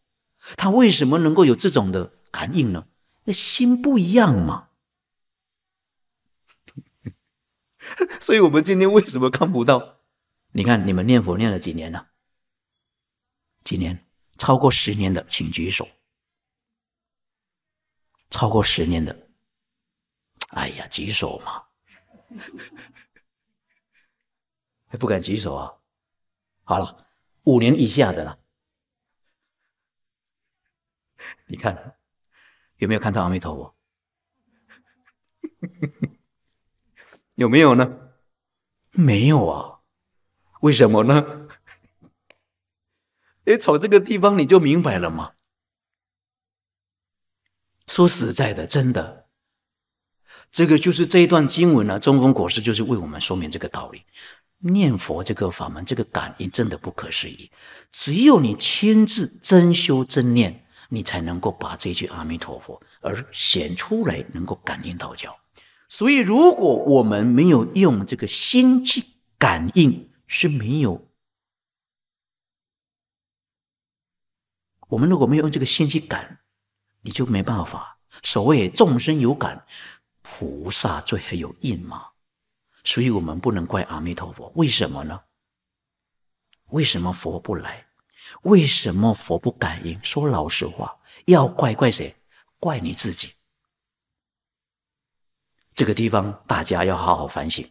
Speaker 1: 他为什么能够有这种的感应呢？那心不一样嘛。[laughs] 所以我们今天为什么看不到？你看你们念佛念了几年了？几年？超过十年的请举手。超过十年的，哎呀，举手嘛。不敢举手啊！好了，五年以下的了。你看，有没有看到阿弥陀佛？[laughs] 有没有呢？没有啊？为什么呢？你从这个地方你就明白了吗？说实在的，真的，这个就是这一段经文呢。中峰果师就是为我们说明这个道理。念佛这个法门，这个感应真的不可思议。只有你亲自真修真念，你才能够把这句阿弥陀佛而显出来，能够感应到教。所以，如果我们没有用这个心去感应，是没有；我们如果没有用这个心去感，你就没办法。所谓众生有感，菩萨最还有应嘛。所以我们不能怪阿弥陀佛，为什么呢？为什么佛不来？为什么佛不感应？说老实话，要怪怪谁？怪你自己。这个地方大家要好好反省。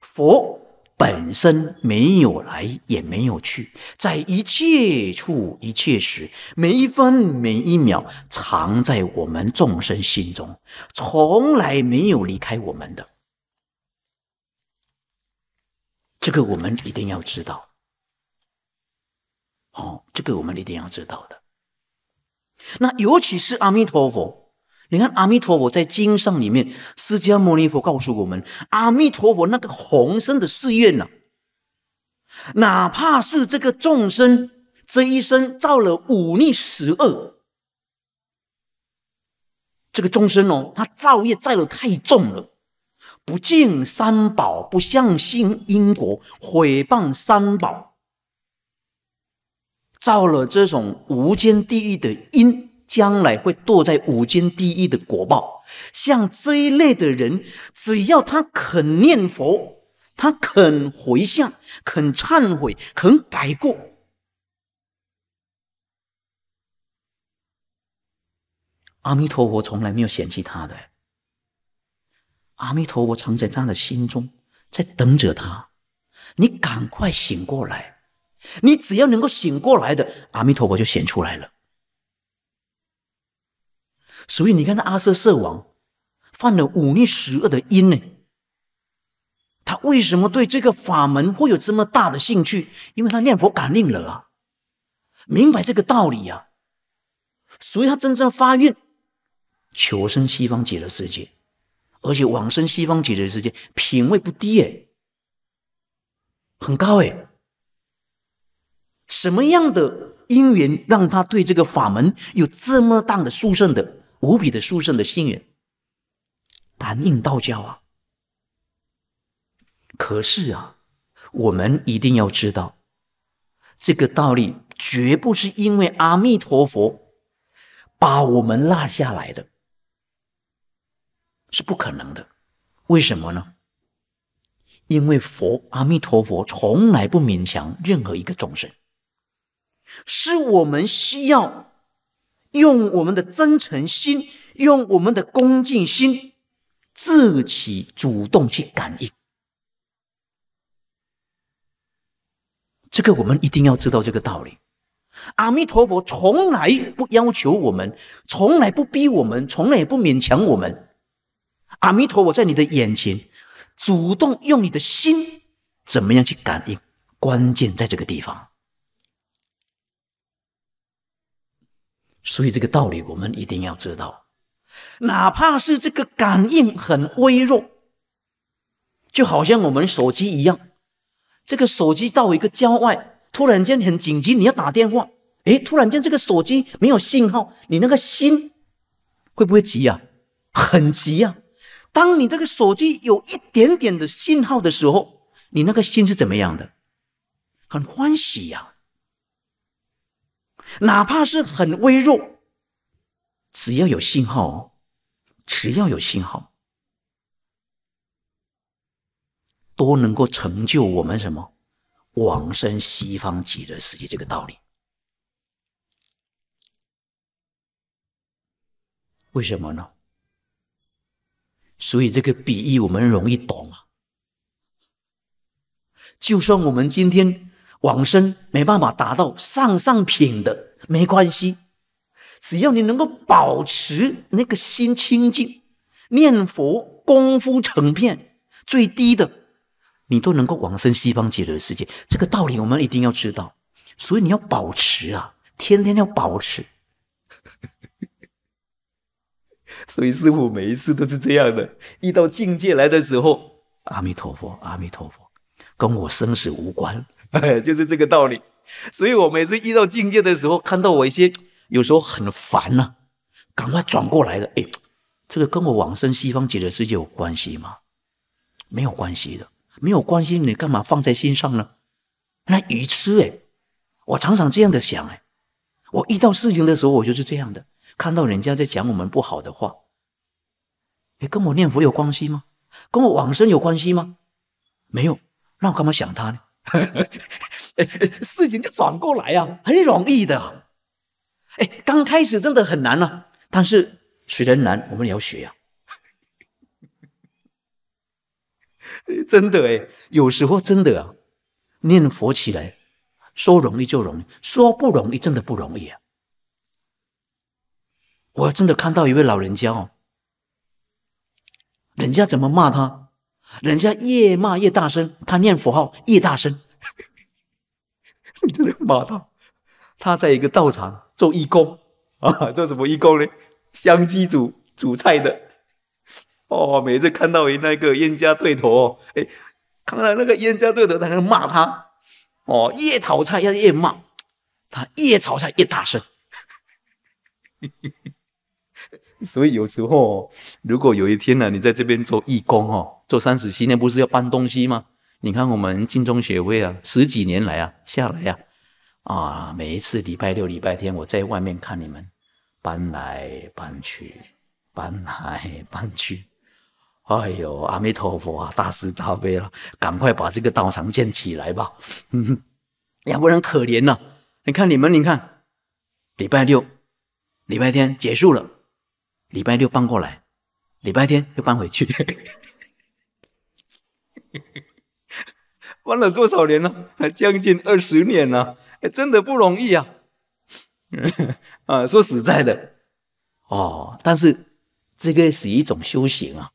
Speaker 1: 佛本身没有来，也没有去，在一切处、一切时，每一分、每一秒，藏在我们众生心中，从来没有离开我们的。这个我们一定要知道，哦，这个我们一定要知道的。那尤其是阿弥陀佛，你看阿弥陀佛在经上里面，释迦牟尼佛告诉我们，阿弥陀佛那个宏深的誓愿呐，哪怕是这个众生这一生造了五逆十恶，这个众生哦，他造业造的太重了。不敬三宝，不相信因果，毁谤三宝，造了这种无间地狱的因，将来会堕在无间地狱的果报。像这一类的人，只要他肯念佛，他肯回向，肯忏悔，肯改过，阿弥陀佛从来没有嫌弃他的。阿弥陀佛藏在他的心中，在等着他。你赶快醒过来！你只要能够醒过来的，阿弥陀佛就显出来了。所以你看，那阿瑟瑟王犯了五逆十恶的因呢？他为什么对这个法门会有这么大的兴趣？因为他念佛感应了啊！明白这个道理呀。所以他真正发愿求生西方极乐世界。而且往生西方极乐世界，品味不低诶，很高诶。什么样的因缘让他对这个法门有这么大的殊胜的、无比的殊胜的信任？感应道教啊！可是啊，我们一定要知道，这个道理绝不是因为阿弥陀佛把我们落下来的。是不可能的，为什么呢？因为佛阿弥陀佛从来不勉强任何一个众生，是我们需要用我们的真诚心，用我们的恭敬心，自己主动去感应。这个我们一定要知道这个道理。阿弥陀佛从来不要求我们，从来不逼我们，从来不勉强我们。阿弥陀，我在你的眼前，主动用你的心，怎么样去感应？关键在这个地方，所以这个道理我们一定要知道。哪怕是这个感应很微弱，就好像我们手机一样，这个手机到一个郊外，突然间很紧急，你要打电话，诶，突然间这个手机没有信号，你那个心会不会急呀？很急呀！当你这个手机有一点点的信号的时候，你那个心是怎么样的？很欢喜呀，哪怕是很微弱，只要有信号，只要有信号，都能够成就我们什么往生西方极乐世界这个道理？为什么呢？所以这个比喻我们容易懂啊。就算我们今天往生没办法达到上上品的，没关系，只要你能够保持那个心清净，念佛功夫成片，最低的你都能够往生西方极乐世界。这个道理我们一定要知道，所以你要保持啊，天天要保持。所以师傅每一次都是这样的，遇到境界来的时候，阿弥陀佛，阿弥陀佛，跟我生死无关，哎，[laughs] 就是这个道理。所以我每次遇到境界的时候，看到我一些有时候很烦呢，赶快转过来的，哎，这个跟我往生西方极乐世界有关系吗？没有关系的，没有关系，你干嘛放在心上呢？那愚痴哎，我常常这样的想哎，我遇到事情的时候，我就是这样的。看到人家在讲我们不好的话，也跟我念佛有关系吗？跟我往生有关系吗？没有，那我干嘛想他呢？[laughs] 事情就转过来呀，很容易的。哎，刚开始真的很难啊，但是学人难，我们也要学呀。[laughs] 真的哎，有时候真的啊，念佛起来，说容易就容易，说不容易真的不容易啊。我真的看到一位老人家哦，人家怎么骂他？人家越骂越大声，他念佛号越大声。[laughs] 你真的骂他？他在一个道场做义工啊，做什么义工呢？香鸡煮煮菜的哦。每次看到一那个冤家对头，哎，看到那个冤家对头，他能骂他哦，越炒菜要越骂，他越炒菜越大声。所以有时候，如果有一天呢，你在这边做义工哦，做三十七天不是要搬东西吗？你看我们晋中协会啊，十几年来啊，下来呀，啊，每一次礼拜六、礼拜天，我在外面看你们搬来搬去，搬来搬去，哎呦，阿弥陀佛啊，大慈大悲了，赶快把这个道场建起来吧，[laughs] 要不然可怜了。你看你们，你看礼拜六、礼拜天结束了。礼拜六搬过来，礼拜天又搬回去，[laughs] 搬了多少年了？将近二十年了，真的不容易啊！[laughs] 啊，说实在的，哦，但是这个是一种修行啊。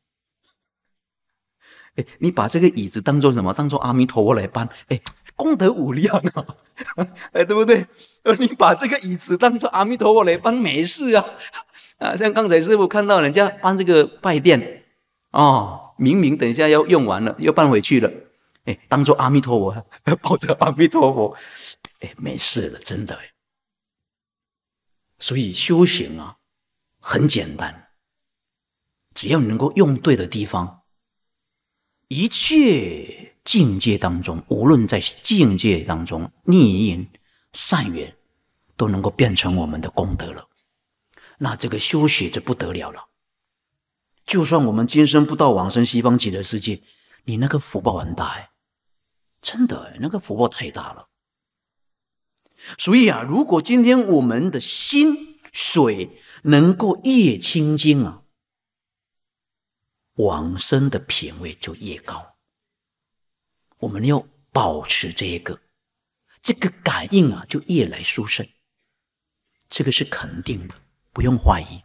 Speaker 1: 哎，你把这个椅子当做什么？当做阿弥陀佛来搬。哎，功德无量啊！哎，对不对？你把这个椅子当做阿弥陀佛来搬，没事啊。啊，像刚才师傅看到人家搬这个拜殿，哦，明明等一下要用完了，又搬回去了。哎，当做阿弥陀佛，抱着阿弥陀佛，哎，没事了，真的。所以修行啊，很简单，只要你能够用对的地方。一切境界当中，无论在境界当中，逆缘、善缘都能够变成我们的功德了。那这个修学就不得了了。就算我们今生不到往生西方极乐世界，你那个福报很大，哎，真的那个福报太大了。所以啊，如果今天我们的心水能够越清净啊。往生的品位就越高，我们要保持这个，这个感应啊就越来殊胜，这个是肯定的，不用怀疑。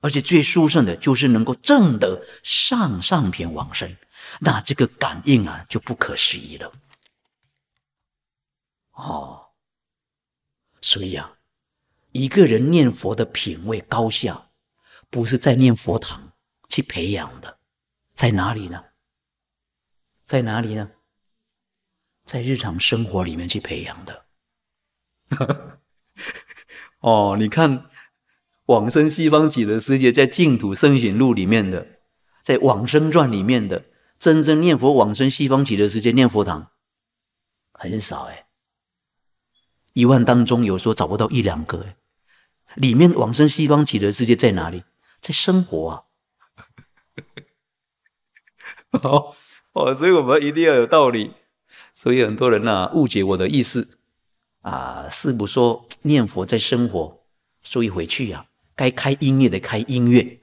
Speaker 1: 而且最殊胜的就是能够正得上上品往生，那这个感应啊就不可思议了。哦，所以啊，一个人念佛的品位高下。不是在念佛堂去培养的，在哪里呢？在哪里呢？在日常生活里面去培养的。[laughs] 哦，你看往生西方极乐世界，在净土圣贤录里面的，在往生传里面的，真正念佛往生西方极乐世界念佛堂很少哎，一万当中有时候找不到一两个哎，里面往生西方极乐世界在哪里？在生活啊，好 [laughs] 哦，所以我们一定要有道理。所以很多人呐误解我的意思啊，师傅说念佛在生活，所以回去呀该开音乐的开音乐，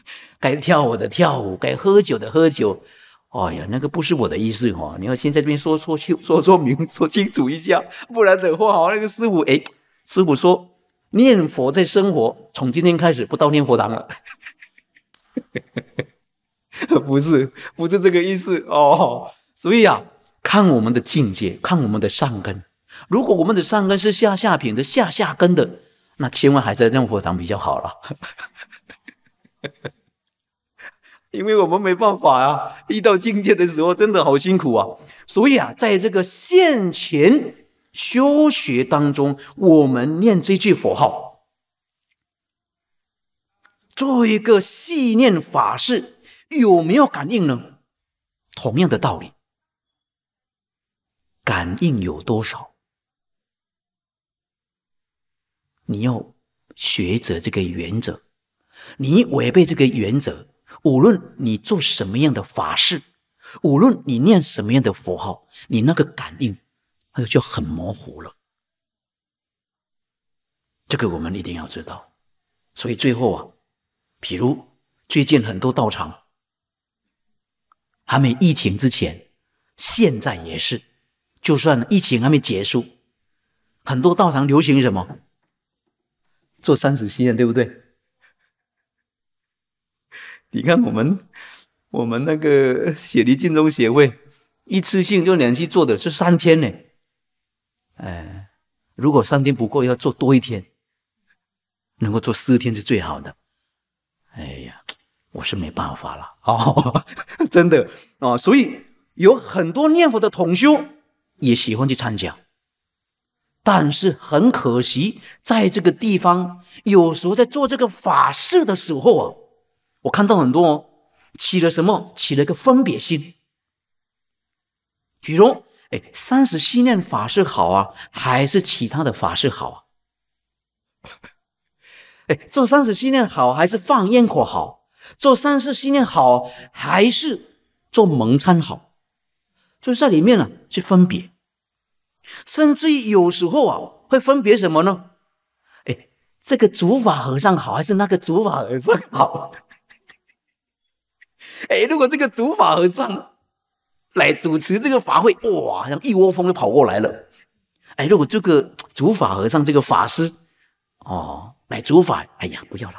Speaker 1: [laughs] 该跳舞的跳舞，该喝酒的喝酒。哎呀，那个不是我的意思哦，你要先在这边说说清、说说明说清楚一下，不然的话哈，那个师傅哎，师傅说。念佛在生活，从今天开始不到念佛堂了。[laughs] 不是，不是这个意思哦。所以啊，看我们的境界，看我们的善根。如果我们的善根是下下品的下下根的，那千万还在念佛堂比较好了。[laughs] 因为我们没办法啊，遇到境界的时候真的好辛苦啊。所以啊，在这个现前。修学当中，我们念这句佛号，做一个细念法事，有没有感应呢？同样的道理，感应有多少？你要学着这个原则，你违背这个原则，无论你做什么样的法事，无论你念什么样的佛号，你那个感应。那就很模糊了，这个我们一定要知道。所以最后啊，比如最近很多道场还没疫情之前，现在也是，就算疫情还没结束，很多道场流行什么？做三十香烟，对不对？[laughs] 你看我们我们那个雪梨晋宗协会，一次性就连续做的是三天呢。哎，如果三天不够，要做多一天，能够做四天是最好的。哎呀，我是没办法了哦，[laughs] 真的啊。所以有很多念佛的同修也喜欢去参加，但是很可惜，在这个地方，有时候在做这个法事的时候啊，我看到很多起了什么起了个分别心，比如哎，三十七念法式好啊，还是其他的法式好啊？[laughs] 哎，做三十七念好，还是放烟火好？做三十七念好，还是做蒙餐好？就在里面呢去分别，甚至于有时候啊，会分别什么呢？哎，这个祖法和尚好，还是那个祖法和尚好？[laughs] 哎，如果这个祖法和尚。来主持这个法会，哇，像一窝蜂就跑过来了。哎，如果这个主法和尚这个法师哦来主法，哎呀，不要了，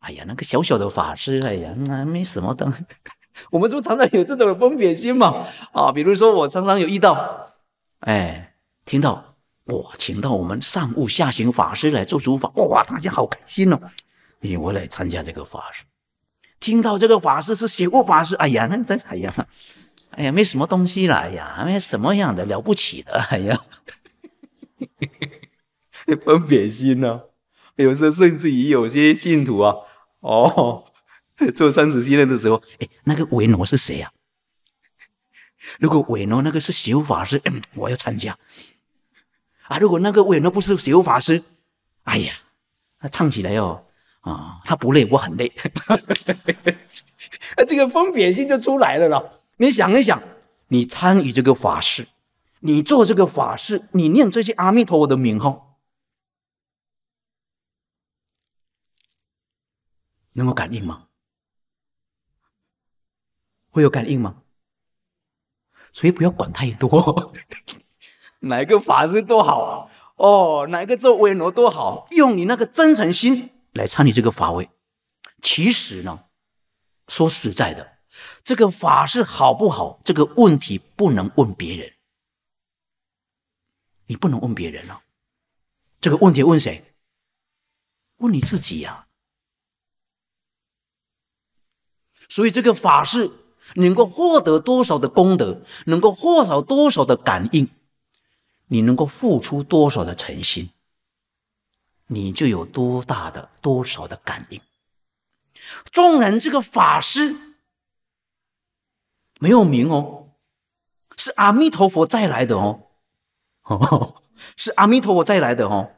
Speaker 1: 哎呀，那个小小的法师，哎呀，那没什么的。[laughs] 我们不常常有这种分别心嘛？啊，比如说我常常有遇到，哎，听到哇，请到我们上悟下行法师来做主法，哇，大家好开心哦。哎，我来参加这个法事。听到这个法师是邪恶法师，哎呀，那个真惨呀！哎呀，没什么东西了，哎呀，没什么样的了不起的，哎呀，[laughs] 分别心呢？有时候甚至于有些信徒啊，哦，做生死训练的时候，哎，那个维诺是谁啊？如果韦诺那个是修法师，我要参加啊；如果那个韦诺不是修法师，哎呀，他唱起来哦。啊，他不累，我很累。[laughs] 这个分别心就出来了喽。你想一想，你参与这个法事，你做这个法事，你念这些阿弥陀佛的名号，能够感应吗？会有感应吗？所以不要管太多，[laughs] 哪个法师多好哦，哪个做维罗多好，用你那个真诚心。来参与这个法会，其实呢，说实在的，这个法事好不好？这个问题不能问别人，你不能问别人了。这个问题问谁？问你自己呀。所以这个法事能够获得多少的功德，能够获得多少的感应，你能够付出多少的诚心。你就有多大的多少的感应？众人这个法师没有名哦，是阿弥陀佛再来的哦，[laughs] 是阿弥陀佛再来的哦，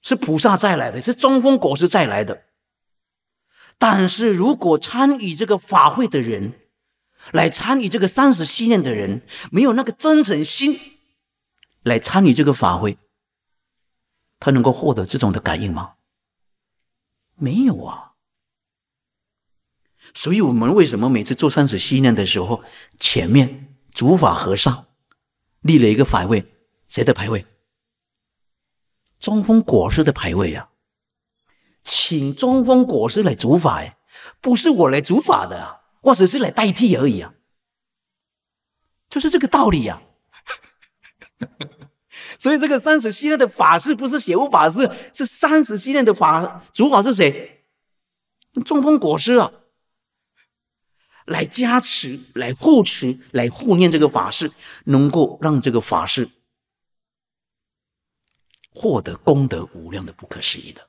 Speaker 1: 是菩萨再来的，是中风果实再来的。但是如果参与这个法会的人，来参与这个三十系念的人，没有那个真诚心来参与这个法会。他能够获得这种的感应吗？没有啊。所以我们为什么每次做三十系念的时候，前面主法和尚立了一个法位，谁的牌位？中风果实的牌位呀，请中风果实来主法，哎，不是我来主法的，我只是来代替而已啊，就是这个道理呀。所以这个三十系列的法事不是写物法事，是三十系列的法主法是谁？中风果师啊，来加持、来护持、来护念这个法事，能够让这个法事获得功德无量的不可思议的。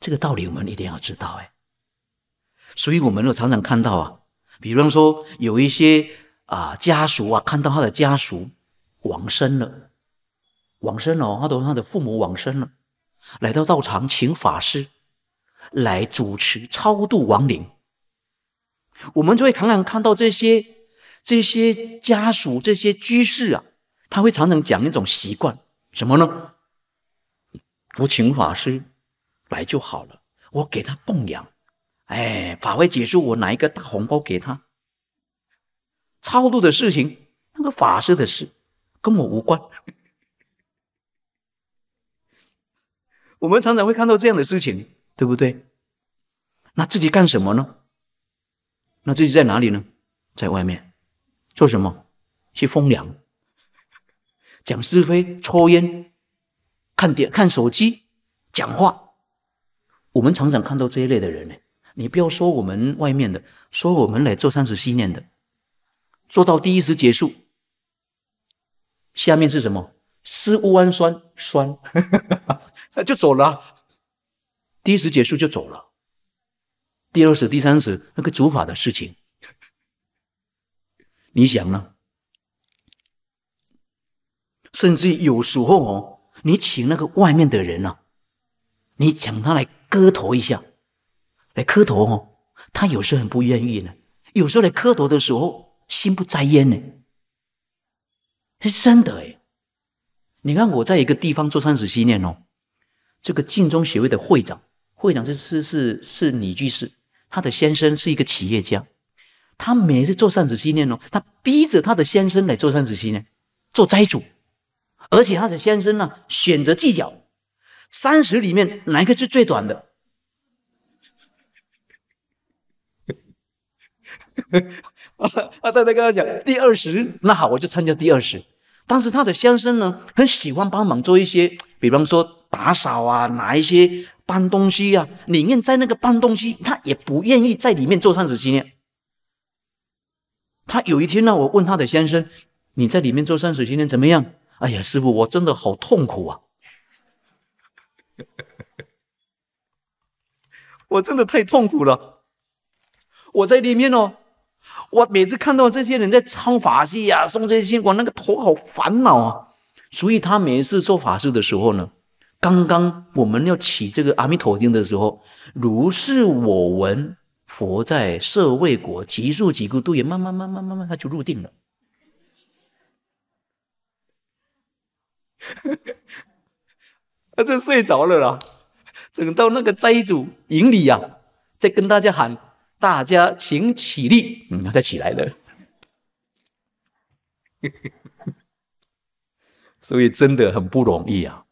Speaker 1: 这个道理我们一定要知道哎。所以我们又常常看到啊，比方说有一些。啊，家属啊，看到他的家属往生了，往生了，他的他的父母往生了，来到道场请法师来主持超度亡灵。我们就会常常看到这些这些家属、这些居士啊，他会常常讲一种习惯，什么呢？我请法师来就好了，我给他供养，哎，法会结束，我拿一个大红包给他。套路的事情，那个法师的事跟我无关。我们常常会看到这样的事情，对不对？那自己干什么呢？那自己在哪里呢？在外面做什么？去风凉，讲是非，抽烟，看点看手机，讲话。我们常常看到这一类的人呢。你不要说我们外面的，说我们来做三时系念的。做到第一时结束，下面是什么？丝氨酸酸，[laughs] 那就走了。第一时结束就走了。第二时、第三时那个煮法的事情，你想呢？甚至有时候哦，你请那个外面的人啊，你请他来磕头一下，来磕头哦，他有时候很不愿意呢。有时候来磕头的时候。心不在焉呢，是真的哎。你看我在一个地方做三时七念哦，这个晋中学会的会长，会长是是是是女居士，她的先生是一个企业家，他每次做三时七念哦，他逼着他的先生来做三时七念，做斋主，而且他的先生呢选择计较，三十里面哪一个是最短的？阿 [laughs] 大在跟他讲第二十，那好，我就参加第二十。当时他的先生呢，很喜欢帮忙做一些，比方说打扫啊，拿一些搬东西啊。宁愿在那个搬东西，他也不愿意在里面做山水训练。他有一天呢，我问他的先生：“你在里面做山水训练怎么样？”哎呀，师傅，我真的好痛苦啊！[laughs] 我真的太痛苦了，我在里面哦。我每次看到这些人在抄法事呀，送这些信，我那个头好烦恼啊。所以他每一次做法事的时候呢，刚刚我们要起这个《阿弥陀经》的时候，如是我闻，佛在舍卫国提速几个度也慢慢慢慢慢慢，他就入定了。[laughs] 他就睡着了啦。等到那个斋主迎礼呀，再跟大家喊。大家请起立，嗯，他起来了，[laughs] 所以真的很不容易啊。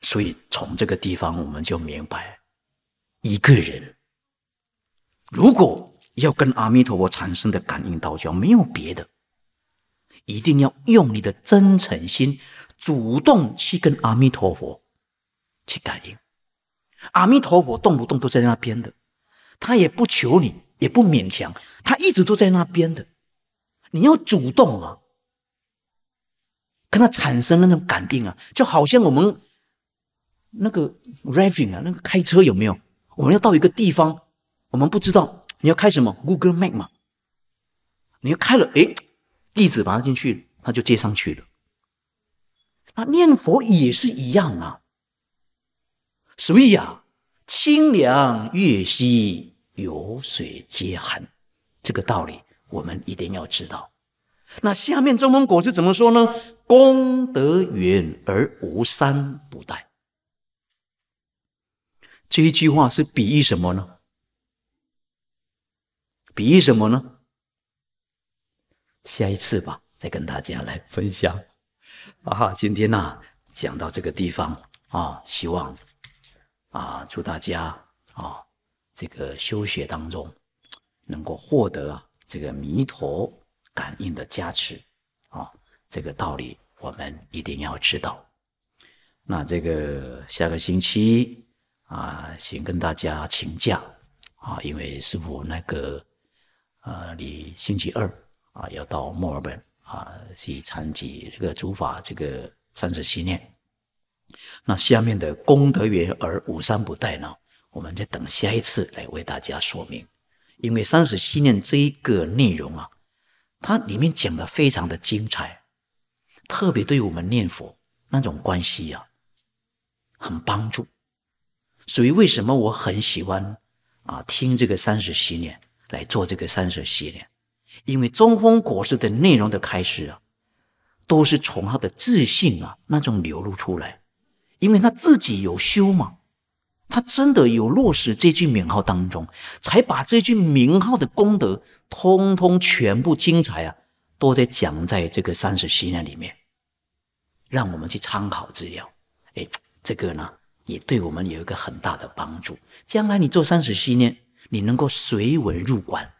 Speaker 1: 所以从这个地方，我们就明白，一个人如果要跟阿弥陀佛产生的感应道交，没有别的，一定要用你的真诚心，主动去跟阿弥陀佛去感应。阿弥陀佛动不动都在那边的。他也不求你，也不勉强，他一直都在那边的。你要主动啊，跟他产生那种感应啊，就好像我们那个 raving 啊，那个开车有没有？我们要到一个地方，我们不知道你要开什么，Google Map 嘛，你要开了，哎，地址把它进去，它就接上去了。那念佛也是一样啊，所以啊，清凉月兮，流水皆寒，这个道理我们一定要知道。那下面中峰果是怎么说呢？功德圆而无三不待。这一句话是比喻什么呢？比喻什么呢？下一次吧，再跟大家来分享。啊哈，今天呢讲到这个地方啊，希望啊祝大家啊。这个修学当中，能够获得啊这个弥陀感应的加持，啊，这个道理我们一定要知道。那这个下个星期啊，先跟大家请假啊，因为师傅那个啊，你星期二啊要到墨尔本啊去参加这个主法这个三十七念。那下面的功德缘而五三不待呢？我们在等下一次来为大家说明，因为三十七念这一个内容啊，它里面讲的非常的精彩，特别对我们念佛那种关系呀，很帮助。所以为什么我很喜欢啊听这个三十七念来做这个三十七念？因为中峰果实的内容的开始啊，都是从他的自信啊那种流露出来，因为他自己有修嘛。他真的有落实这句名号当中，才把这句名号的功德，通通全部精彩啊，都在讲在这个三十七年里面，让我们去参考资料。哎，这个呢也对我们有一个很大的帮助。将来你做三十七年，你能够随稳入关，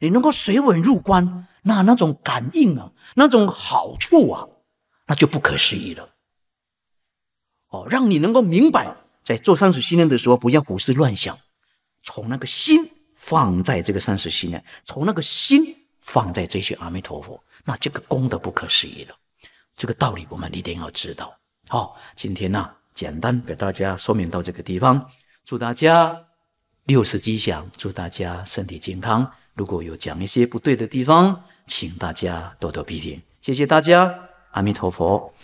Speaker 1: 你能够随稳入关，那那种感应啊，那种好处啊，那就不可思议了。哦，让你能够明白。在做三时训练的时候，不要胡思乱想，从那个心放在这个三时训练，从那个心放在这些阿弥陀佛，那这个功德不可思议了。这个道理我们一定要知道。好，今天呢，简单给大家说明到这个地方。祝大家六时吉祥，祝大家身体健康。如果有讲一些不对的地方，请大家多多批评。谢谢大家，阿弥陀佛。